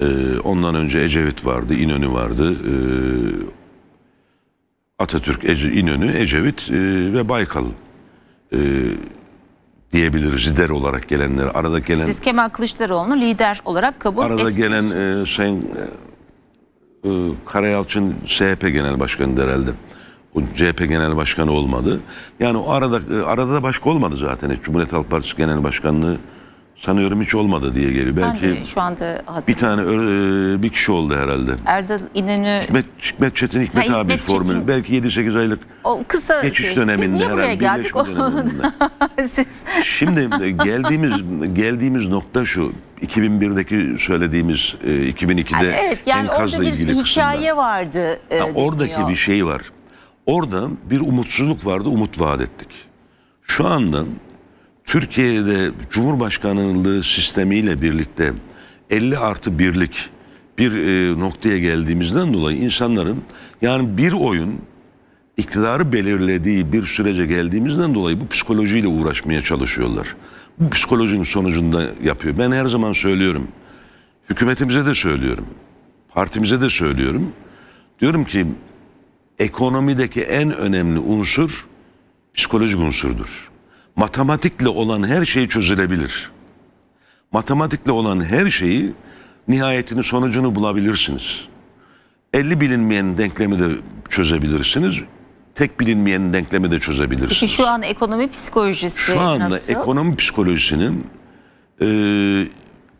B: E, ondan önce Ecevit vardı, İnönü vardı. E, Atatürk, Ece, İnönü, Ecevit e, ve Baykal e, diyebiliriz lider olarak gelenler. Arada gelen Siz
A: Kemal Kılıçdaroğlu'nu lider olarak kabul arada etmiyorsunuz. Arada
B: gelen e, Sayın e, e Karayalçın CHP Genel Başkanı herhalde. O CHP Genel Başkanı olmadı. Yani o arada e, arada da başka olmadı zaten. Cumhuriyet Halk Partisi Genel Başkanlığı sanıyorum hiç olmadı diye geliyor. Belki ben de şu
A: anda hatırladım. bir
B: tane e, bir kişi oldu herhalde.
A: Erdal İnönü. Hikmet,
B: Hikmet Çetin, Hikmet ha, abi Hikmet formülü. Belki 7-8 aylık
A: o kısa geçiş şey. döneminde. Biz niye buraya geldik? Siz... Şimdi e, geldiğimiz
B: geldiğimiz nokta şu. 2001'deki söylediğimiz 2002'de e, yani evet, yani enkazla orada bir hikaye
A: vardı. E, yani oradaki bir
B: şey var. Orada bir umutsuzluk vardı, umut vaat ettik. Şu anda Türkiye'de Cumhurbaşkanlığı sistemiyle birlikte 50 artı birlik bir e, noktaya geldiğimizden dolayı insanların yani bir oyun iktidarı belirlediği bir sürece geldiğimizden dolayı bu psikolojiyle uğraşmaya çalışıyorlar. Bu psikolojinin sonucunda yapıyor. Ben her zaman söylüyorum. Hükümetimize de söylüyorum. Partimize de söylüyorum. Diyorum ki ekonomideki en önemli unsur psikolojik unsurdur matematikle olan her şey çözülebilir. Matematikle olan her şeyi nihayetini sonucunu bulabilirsiniz. 50 bilinmeyen denklemi de çözebilirsiniz. Tek bilinmeyen denklemi de çözebilirsiniz. Peki
A: şu an ekonomi psikolojisi nasıl? şu anda nasıl?
B: ekonomi psikolojisinin e,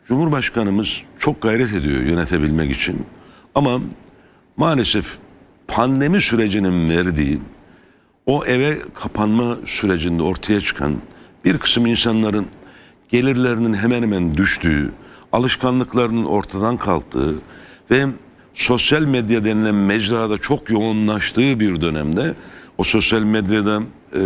B: Cumhurbaşkanımız çok gayret ediyor yönetebilmek için. Ama maalesef pandemi sürecinin verdiği o eve kapanma sürecinde ortaya çıkan bir kısım insanların gelirlerinin hemen hemen düştüğü, alışkanlıklarının ortadan kalktığı ve sosyal medya denilen mecrada çok yoğunlaştığı bir dönemde o sosyal medyada e,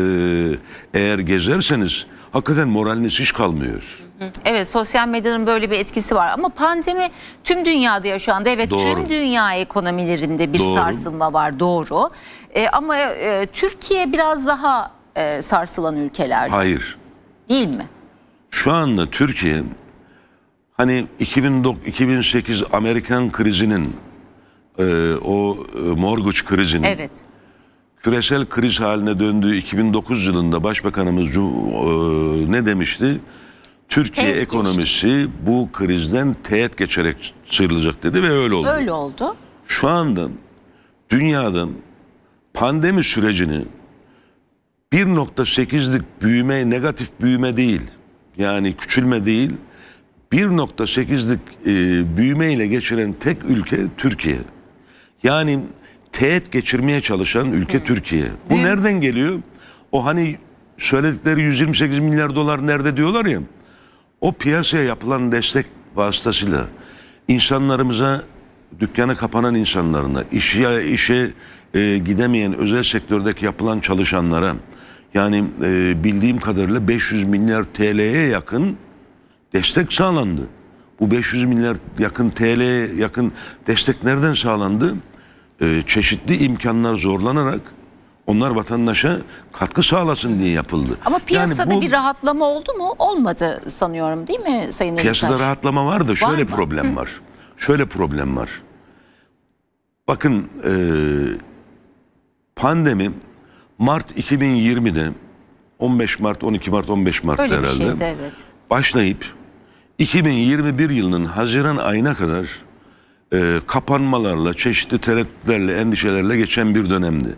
B: eğer gezerseniz hakikaten moraliniz hiç kalmıyor.
A: Evet sosyal medyanın böyle bir etkisi var ama pandemi tüm dünyada yaşandı. Evet doğru. tüm dünya ekonomilerinde bir doğru. sarsılma var doğru. Ee, ama e, Türkiye biraz daha e, sarsılan ülkelerde. Hayır. Değil mi?
B: Şu anda Türkiye hani 2008 Amerikan krizinin e, o e, mortgage krizinin evet. küresel kriz haline döndüğü 2009 yılında başbakanımız e, ne demişti? Türkiye teğet ekonomisi geçti. bu krizden teğet geçerek sıyrılacak dedi ve öyle oldu.
A: Öyle oldu.
B: Şu anda dünyanın pandemi sürecini 1.8'lik büyüme, negatif büyüme değil. Yani küçülme değil. 1.8'lik e, büyüme ile geçiren tek ülke Türkiye. Yani teğet geçirmeye çalışan ülke hmm. Türkiye. Bu hmm. nereden geliyor? O hani söyledikleri 128 milyar dolar nerede diyorlar ya. O piyasaya yapılan destek vasıtasıyla insanlarımıza dükkanı kapanan insanlarına, işe, işe e, gidemeyen özel sektördeki yapılan çalışanlara yani e, bildiğim kadarıyla 500 milyar TL'ye yakın destek sağlandı. Bu 500 milyar yakın TL'ye yakın destek nereden sağlandı? E, çeşitli imkanlar zorlanarak onlar vatandaşa katkı sağlasın diye yapıldı. Ama
A: piyasada yani bu, bir rahatlama oldu mu? Olmadı sanıyorum değil mi Sayın Elitaş? Piyasada rahatlama vardı. şöyle var mı? problem Hı.
B: var. Şöyle problem var. Bakın e, pandemi Mart 2020'de 15 Mart, 12 Mart, 15 Mart Öyle herhalde. Bir şeydi, evet. Başlayıp 2021 yılının Haziran ayına kadar e, kapanmalarla, çeşitli tereddütlerle, endişelerle geçen bir dönemdi.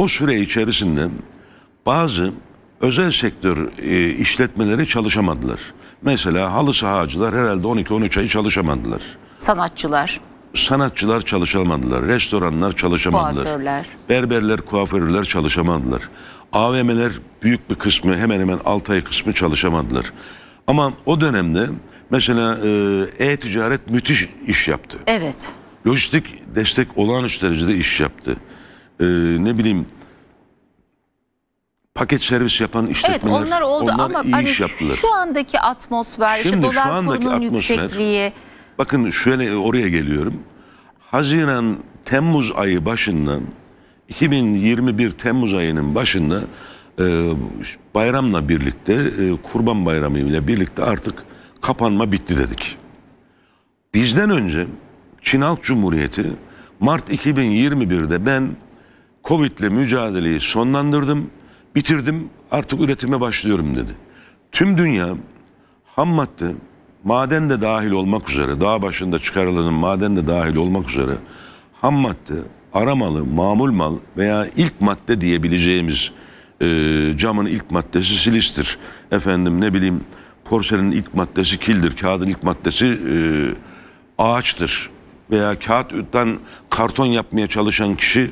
B: O süre içerisinde bazı özel sektör e, işletmeleri çalışamadılar. Mesela halı sahacılar herhalde 12-13 ay çalışamadılar.
A: Sanatçılar.
B: Sanatçılar çalışamadılar, restoranlar çalışamadılar. Kuaförler. Berberler, kuaförler çalışamadılar. AVM'ler büyük bir kısmı hemen hemen 6 ay kısmı çalışamadılar. Ama o dönemde mesela e, e-ticaret müthiş iş yaptı. Evet. Lojistik destek olağanüstü derecede iş yaptı e, ne bileyim paket servis yapan işletmeler evet, onlar oldu onlar ama iyi hani iş yaptılar. Şu
A: andaki atmosfer, Şimdi, işte dolar kurunun yüksekliği.
B: Bakın şöyle oraya geliyorum. Haziran Temmuz ayı başından 2021 Temmuz ayının başında e, bayramla birlikte e, Kurban Bayramı ile birlikte artık kapanma bitti dedik. Bizden önce Çin Halk Cumhuriyeti Mart 2021'de ben Covid'le mücadeleyi sonlandırdım, bitirdim, artık üretime başlıyorum dedi. Tüm dünya ham madde, maden de dahil olmak üzere, dağ başında çıkarılan maden de dahil olmak üzere ham madde, aramalı, mamul mal veya ilk madde diyebileceğimiz e, camın ilk maddesi silistir. Efendim ne bileyim porselenin ilk maddesi kildir, kağıdın ilk maddesi e, ağaçtır. Veya kağıttan karton yapmaya çalışan kişi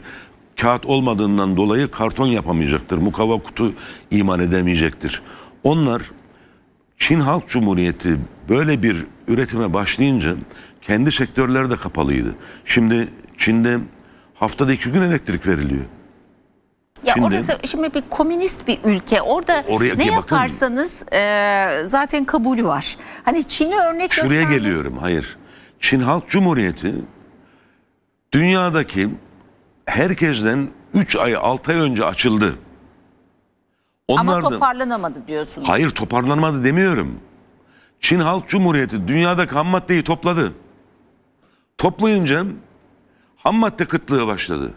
B: kağıt olmadığından dolayı karton yapamayacaktır. Mukavva kutu iman edemeyecektir. Onlar Çin Halk Cumhuriyeti böyle bir üretime başlayınca kendi sektörleri de kapalıydı. Şimdi Çin'de haftada iki gün elektrik veriliyor. Ya şimdi, orası
A: şimdi bir komünist bir ülke. Orada oraya, ne yaparsanız e, zaten kabulü var. Hani Çin'i örnek
B: Şuraya geliyorum hayır. Çin Halk Cumhuriyeti dünyadaki herkesten 3 ay 6 ay önce açıldı. Onlardan, Ama
A: toparlanamadı diyorsunuz.
B: Hayır toparlanamadı demiyorum. Çin Halk Cumhuriyeti dünyada ham maddeyi topladı. Toplayınca ham madde kıtlığı başladı.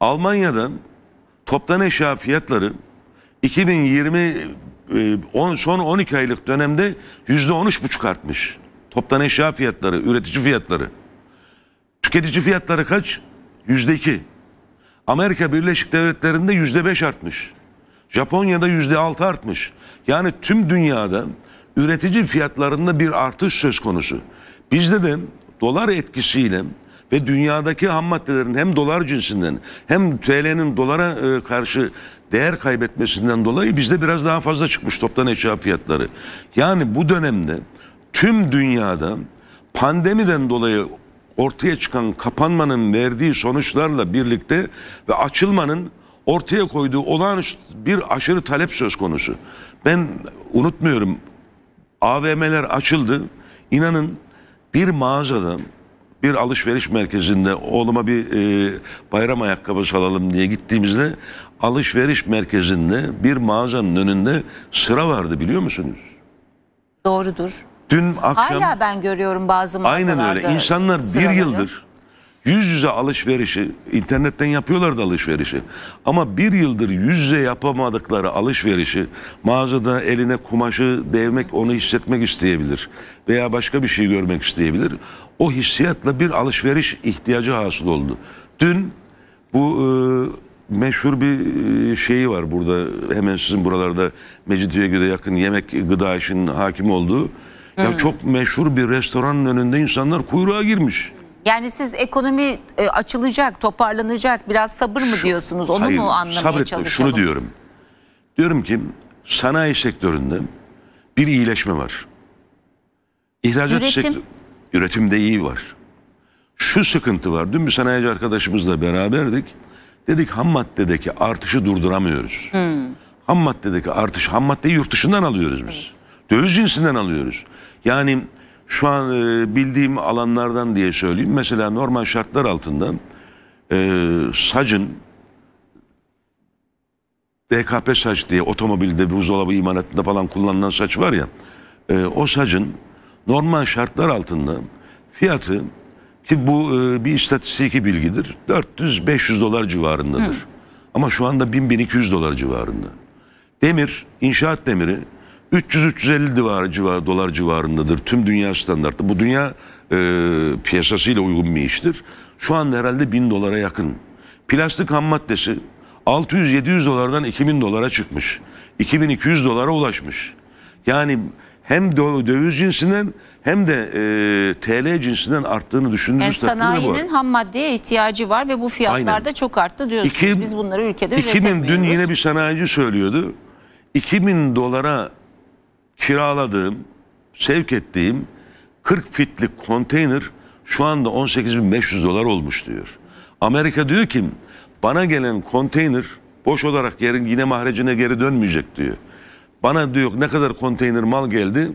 B: Almanya'da toptan eşya fiyatları 2020 e, son 12 aylık dönemde %13,5 artmış. Toptan eşya fiyatları, üretici fiyatları. Tüketici fiyatları kaç? Yüzde iki. Amerika Birleşik Devletleri'nde yüzde beş artmış. Japonya'da yüzde altı artmış. Yani tüm dünyada üretici fiyatlarında bir artış söz konusu. Bizde de dolar etkisiyle ve dünyadaki ham maddelerin hem dolar cinsinden hem TL'nin dolara e, karşı değer kaybetmesinden dolayı bizde biraz daha fazla çıkmış toptan eşya fiyatları. Yani bu dönemde tüm dünyada pandemiden dolayı ortaya çıkan kapanmanın verdiği sonuçlarla birlikte ve açılmanın ortaya koyduğu olağanüstü bir aşırı talep söz konusu. Ben unutmuyorum AVM'ler açıldı. İnanın bir mağazada, bir alışveriş merkezinde oğluma bir e, bayram ayakkabısı alalım diye gittiğimizde alışveriş merkezinde bir mağazanın önünde sıra vardı biliyor musunuz? Doğrudur. Dün akşam Hala
A: ben görüyorum bazı aynen mağazalarda. öyle insanlar bir yıldır
B: yüz yüze alışverişi internetten yapıyorlar da alışverişi. Ama bir yıldır yüz yüze yapamadıkları alışverişi mağazada eline kumaşı değmek onu hissetmek isteyebilir veya başka bir şey görmek isteyebilir. O hissiyatla bir alışveriş ihtiyacı hasıl oldu. Dün bu e, meşhur bir e, şeyi var burada hemen sizin buralarda Mecidiyeköy'de yakın yemek gıda işinin hakim olduğu ya hmm. çok meşhur bir restoranın önünde insanlar kuyruğa girmiş.
A: Yani siz ekonomi e, açılacak, toparlanacak, biraz sabır mı diyorsunuz? Onu Hayır, mu anlamaya sabret, çalışalım?
B: Şunu diyorum. Diyorum ki sanayi sektöründe bir iyileşme var. İhracat Üretim. sektörü üretimde iyi var. Şu sıkıntı var. Dün bir sanayici arkadaşımızla beraberdik. Dedik ham maddedeki artışı durduramıyoruz. Hmm. Ham maddedeki artış ham maddeyi yurt dışından alıyoruz biz. Döviz cinsinden alıyoruz. Yani şu an e, bildiğim alanlardan diye söyleyeyim. Mesela normal şartlar altında e, sacın DKP saç diye otomobilde buzdolabı imalatında falan kullanılan saç var ya e, o sacın normal şartlar altında fiyatı ki bu e, bir istatistiki bilgidir 400-500 dolar civarındadır. Hı. Ama şu anda 1000-1200 dolar civarında. Demir, inşaat demiri 300-350 dolar, civar, dolar civarındadır tüm dünya standartı. Bu dünya e, piyasasıyla uygun bir iştir. Şu anda herhalde 1000 dolara yakın. Plastik ham maddesi 600-700 dolardan 2000 dolara çıkmış. 2200 dolara ulaşmış. Yani hem döviz cinsinden hem de e, TL cinsinden arttığını düşündüğümüz yani bu. Sanayinin
A: ham maddeye ihtiyacı var ve bu fiyatlar da çok arttı diyorsunuz. İki, Biz bunları ülkede 2000 üretemiyoruz. Dün yine
B: bir sanayici söylüyordu. 2000 dolara kiraladığım, sevk ettiğim 40 fitlik konteyner şu anda 18.500 dolar olmuş diyor. Amerika diyor ki bana gelen konteyner boş olarak yarın yine mahrecine geri dönmeyecek diyor. Bana diyor ne kadar konteyner mal geldi?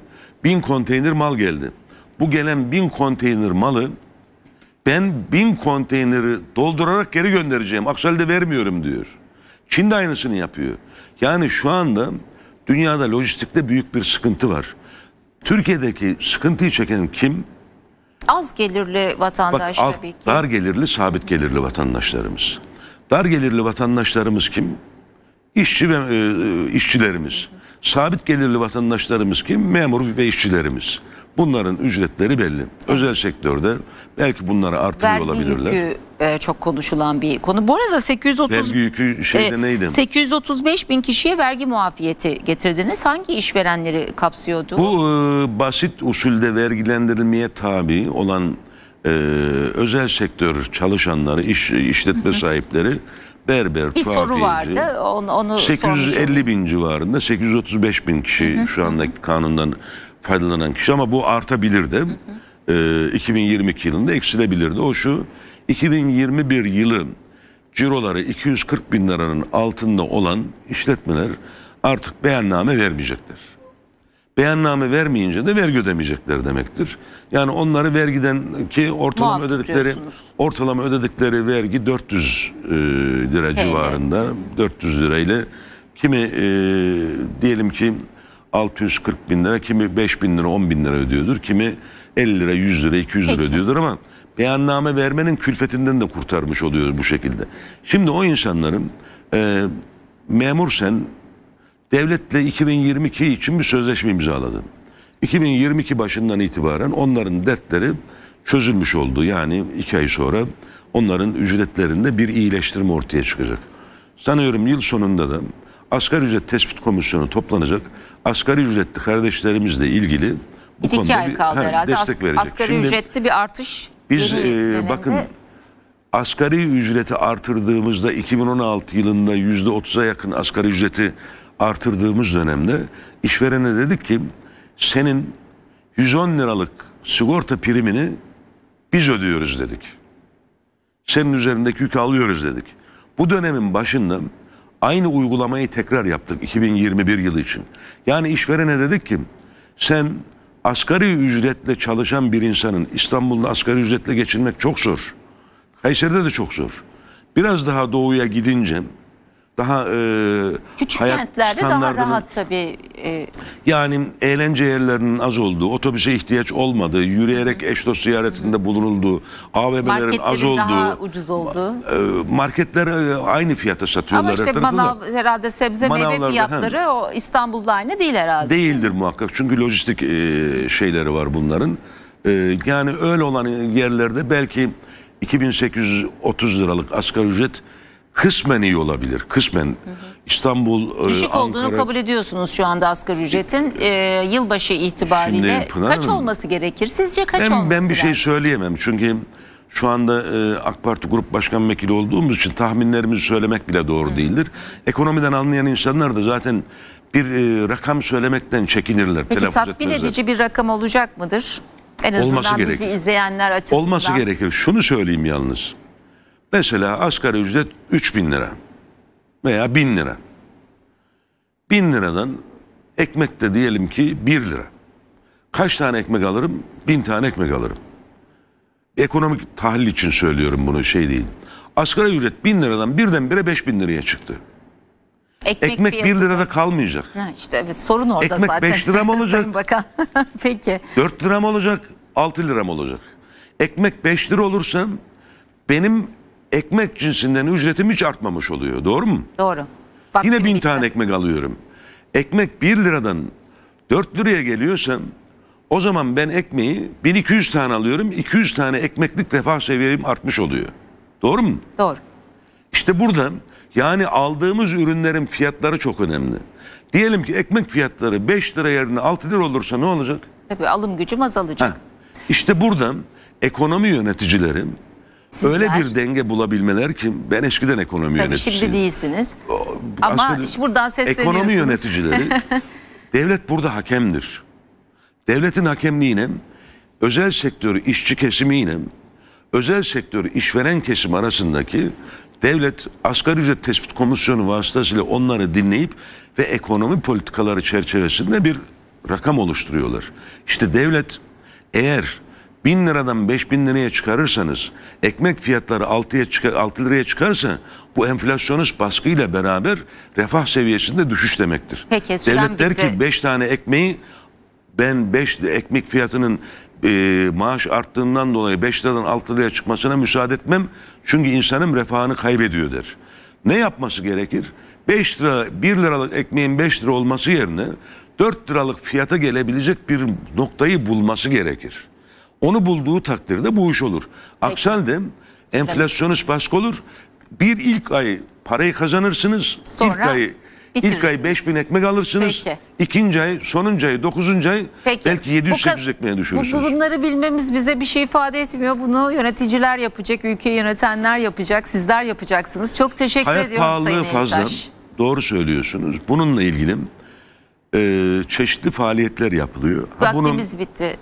B: Bin konteyner mal geldi. Bu gelen bin konteyner malı ben bin konteyneri doldurarak geri göndereceğim. Aksi vermiyorum diyor. Çin de aynısını yapıyor. Yani şu anda Dünyada lojistikte büyük bir sıkıntı var. Türkiye'deki sıkıntıyı çeken kim?
A: Az gelirli vatandaş Bak, tabii ki.
B: Dar gelirli, sabit gelirli vatandaşlarımız. Dar gelirli vatandaşlarımız kim? İşçi ve e, e işçilerimiz. Sabit gelirli vatandaşlarımız kim? Memur ve işçilerimiz. Bunların ücretleri belli. Özel sektörde belki bunları artırıyor Vergi olabilirler. Vergi yükü
A: e, çok konuşulan bir konu. Bu arada 830 vergi yükü şeyde e, neydi? 835 bin kişiye vergi muafiyeti getirdiniz. Hangi işverenleri kapsıyordu? Bu
B: e, basit usulde vergilendirilmeye tabi olan e, özel sektör çalışanları, iş, işletme sahipleri berber, bir soru vardı.
A: Onu, onu 850 sormuşum.
B: bin civarında 835 bin kişi şu andaki kanundan faydalanan kişi ama bu artabilirdi. Hı hı. E, 2022 yılında eksilebilirdi. O şu 2021 yılı ciroları 240 bin liranın altında olan işletmeler artık beyanname vermeyecekler. Beyanname vermeyince de vergi ödemeyecekler demektir. Yani onları vergiden ki ortalama Muaf ödedikleri ortalama ödedikleri vergi 400 e, lira Heyle. civarında. 400 lirayla kimi e, diyelim ki 640 bin lira, kimi 5 bin lira, 10 bin lira ödüyordur. Kimi 50 lira, 100 lira, 200 lira Peki. ödüyordur ama beyanname vermenin külfetinden de kurtarmış oluyoruz bu şekilde. Şimdi o insanların e, memur sen devletle 2022 için bir sözleşme imzaladın. 2022 başından itibaren onların dertleri çözülmüş oldu. Yani iki ay sonra onların ücretlerinde bir iyileştirme ortaya çıkacak. Sanıyorum yıl sonunda da asgari ücret tespit komisyonu toplanacak asgari ücretli kardeşlerimizle ilgili bu İki konuda ay bir kaldı he, herhalde. destek As, verecek. Asgari Şimdi ücretli
A: bir artış.
B: Biz e, bakın asgari ücreti artırdığımızda 2016 yılında %30'a yakın asgari ücreti artırdığımız dönemde işverene dedik ki senin 110 liralık sigorta primini biz ödüyoruz dedik. Senin üzerindeki yükü alıyoruz dedik. Bu dönemin başında Aynı uygulamayı tekrar yaptık 2021 yılı için. Yani işverene dedik ki sen asgari ücretle çalışan bir insanın İstanbul'da asgari ücretle geçinmek çok zor. Kayseri'de de çok zor. Biraz daha doğuya gidince daha e, Küçük hayat kentlerde daha rahat
A: tabii. E...
B: Yani eğlence yerlerinin az olduğu, otobüse ihtiyaç olmadığı, yürüyerek eş dost ziyaretinde bulunulduğu, AVM'lerin az olduğu. daha
A: ucuz olduğu.
B: E, marketler e, aynı fiyata satıyorlar. Ama işte manav,
A: herhalde sebze meyve fiyatları he. o İstanbul'da aynı değil herhalde.
B: Değildir muhakkak çünkü lojistik e, şeyleri var bunların. E, yani öyle olan yerlerde belki 2830 liralık asgari ücret kısmen iyi olabilir. Kısmen hı hı. İstanbul e, Düşük Ankara, olduğunu kabul
A: ediyorsunuz şu anda asgari ücretin. E, e yılbaşı itibariyle Pınar kaç Hanım, olması gerekir? Sizce kaç ben, olması Ben bir şey lazım?
B: şey söyleyemem çünkü şu anda e, AK Parti Grup Başkan Vekili olduğumuz için tahminlerimizi söylemek bile doğru hı. değildir. Ekonomiden anlayan insanlar da zaten bir e, rakam söylemekten çekinirler. Peki tatmin etmezler. edici
A: bir rakam olacak mıdır? En azından Olması bizi gerekir. izleyenler açısından. Olması
B: gerekir. Şunu söyleyeyim yalnız. Mesela asgari ücret 3000 lira veya 1000 lira. 1000 liradan ekmek de diyelim ki 1 lira. Kaç tane ekmek alırım? 1000 tane ekmek alırım. Ekonomik tahlil için söylüyorum bunu şey değil. Asgari ücret 1000 liradan birdenbire 5000 liraya çıktı. Ekmek, Ekmek 1 lirada kalmayacak.
A: Ha işte evet sorun orada Ekmek zaten. Ekmek 5 lira mı olacak? Sayın Bakan. Peki.
B: 4 lira mı olacak? 6 lira mı olacak? Ekmek 5 lira olursa benim ekmek cinsinden ücretim hiç artmamış oluyor. Doğru mu? Doğru. Vaktim Yine bin bitti. tane ekmek alıyorum. Ekmek 1 liradan 4 liraya geliyorsa o zaman ben ekmeği 1200 tane alıyorum. 200 tane ekmeklik refah seviyem artmış oluyor. Doğru mu? Doğru. İşte burada yani aldığımız ürünlerin fiyatları çok önemli. Diyelim ki ekmek fiyatları 5 lira yerine 6 lira olursa ne olacak?
A: Tabii alım gücüm azalacak.
B: Ha. İşte burada ekonomi yöneticileri Sizler, Öyle bir denge bulabilmeler ki ben eskiden ekonomi tabii yöneticisiyim. Şimdi
A: değilsiniz. O, Ama aslında, buradan sesleniyorsunuz. Ekonomi yöneticileri,
B: devlet burada hakemdir. Devletin hakemliğine, özel sektör işçi kesimiyle, özel sektör işveren kesim arasındaki devlet asgari ücret tespit komisyonu vasıtasıyla onları dinleyip ve ekonomi politikaları çerçevesinde bir rakam oluşturuyorlar. İşte devlet eğer 1000 liradan 5000 liraya çıkarırsanız ekmek fiyatları 6'ya 6 liraya çıkarsa bu enflasyonist baskıyla beraber refah seviyesinde düşüş demektir. Peki, Devlet der bitti. ki 5 tane ekmeği ben 5 ekmek fiyatının e, maaş arttığından dolayı 5 liradan 6 liraya çıkmasına müsaade etmem. Çünkü insanın refahını kaybediyor der. Ne yapması gerekir? 5 lira 1 liralık ekmeğin 5 lira olması yerine 4 liralık fiyata gelebilecek bir noktayı bulması gerekir. Onu bulduğu takdirde bu iş olur. Akşaldem enflasyonist baskı olur. Bir ilk ay parayı kazanırsınız. Sonra ilk ay İlk ay 5000 ekmek alırsınız. Peki. İkinci ay, sonuncu ay, dokuzuncu ay Peki. belki 700-800 ekmeğe düşürürsünüz.
A: Bu, bunları bilmemiz bize bir şey ifade etmiyor. Bunu yöneticiler yapacak, ülkeyi yönetenler yapacak, sizler yapacaksınız. Çok teşekkür Hayat ediyorum pahalılığı Sayın fazla. Eğitaş.
B: Doğru söylüyorsunuz. Bununla ilgili e, çeşitli faaliyetler yapılıyor. Vaktimiz ha,
A: bunun, bitti.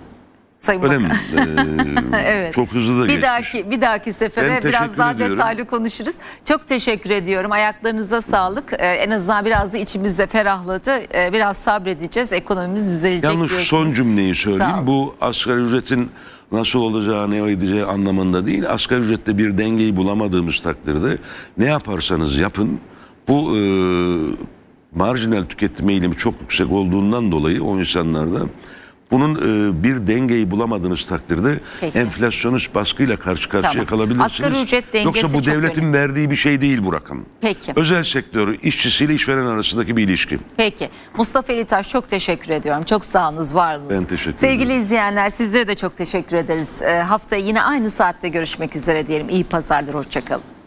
A: Sayın Öyle Bakan. mi? Ee, evet. Çok hızlı da bir geçmiş. dahaki bir dahaki sefere biraz daha ediyorum. detaylı konuşuruz. Çok teşekkür ediyorum. Ayaklarınıza sağlık. Ee, en azından biraz da içimizde ferahladı. Ee, biraz sabredeceğiz. Ekonomimiz düzelecek Yalnız diyorsunuz. son
B: cümleyi söyleyeyim. Bu asgari ücretin nasıl olacağı, ne edeceği anlamında değil. Asgari ücrette bir dengeyi bulamadığımız takdirde ne yaparsanız yapın bu e, marjinal tüketim eğilimi çok yüksek olduğundan dolayı o insanlarda bunun e, bir dengeyi bulamadığınız takdirde Peki. enflasyonist baskıyla karşı karşıya tamam. kalabilirsiniz. Asgari ücret dengesi Yoksa bu devletin önemli. verdiği bir şey değil bu rakam.
A: Peki. Özel
B: sektör işçisiyle işveren arasındaki bir ilişki.
A: Peki. Mustafa Elitaş çok teşekkür ediyorum. Çok sağınız, varınız.
B: Ben teşekkür ederim. Sevgili
A: izleyenler sizlere de çok teşekkür ederiz. E, haftaya yine aynı saatte görüşmek üzere diyelim. İyi pazarlar, hoşçakalın.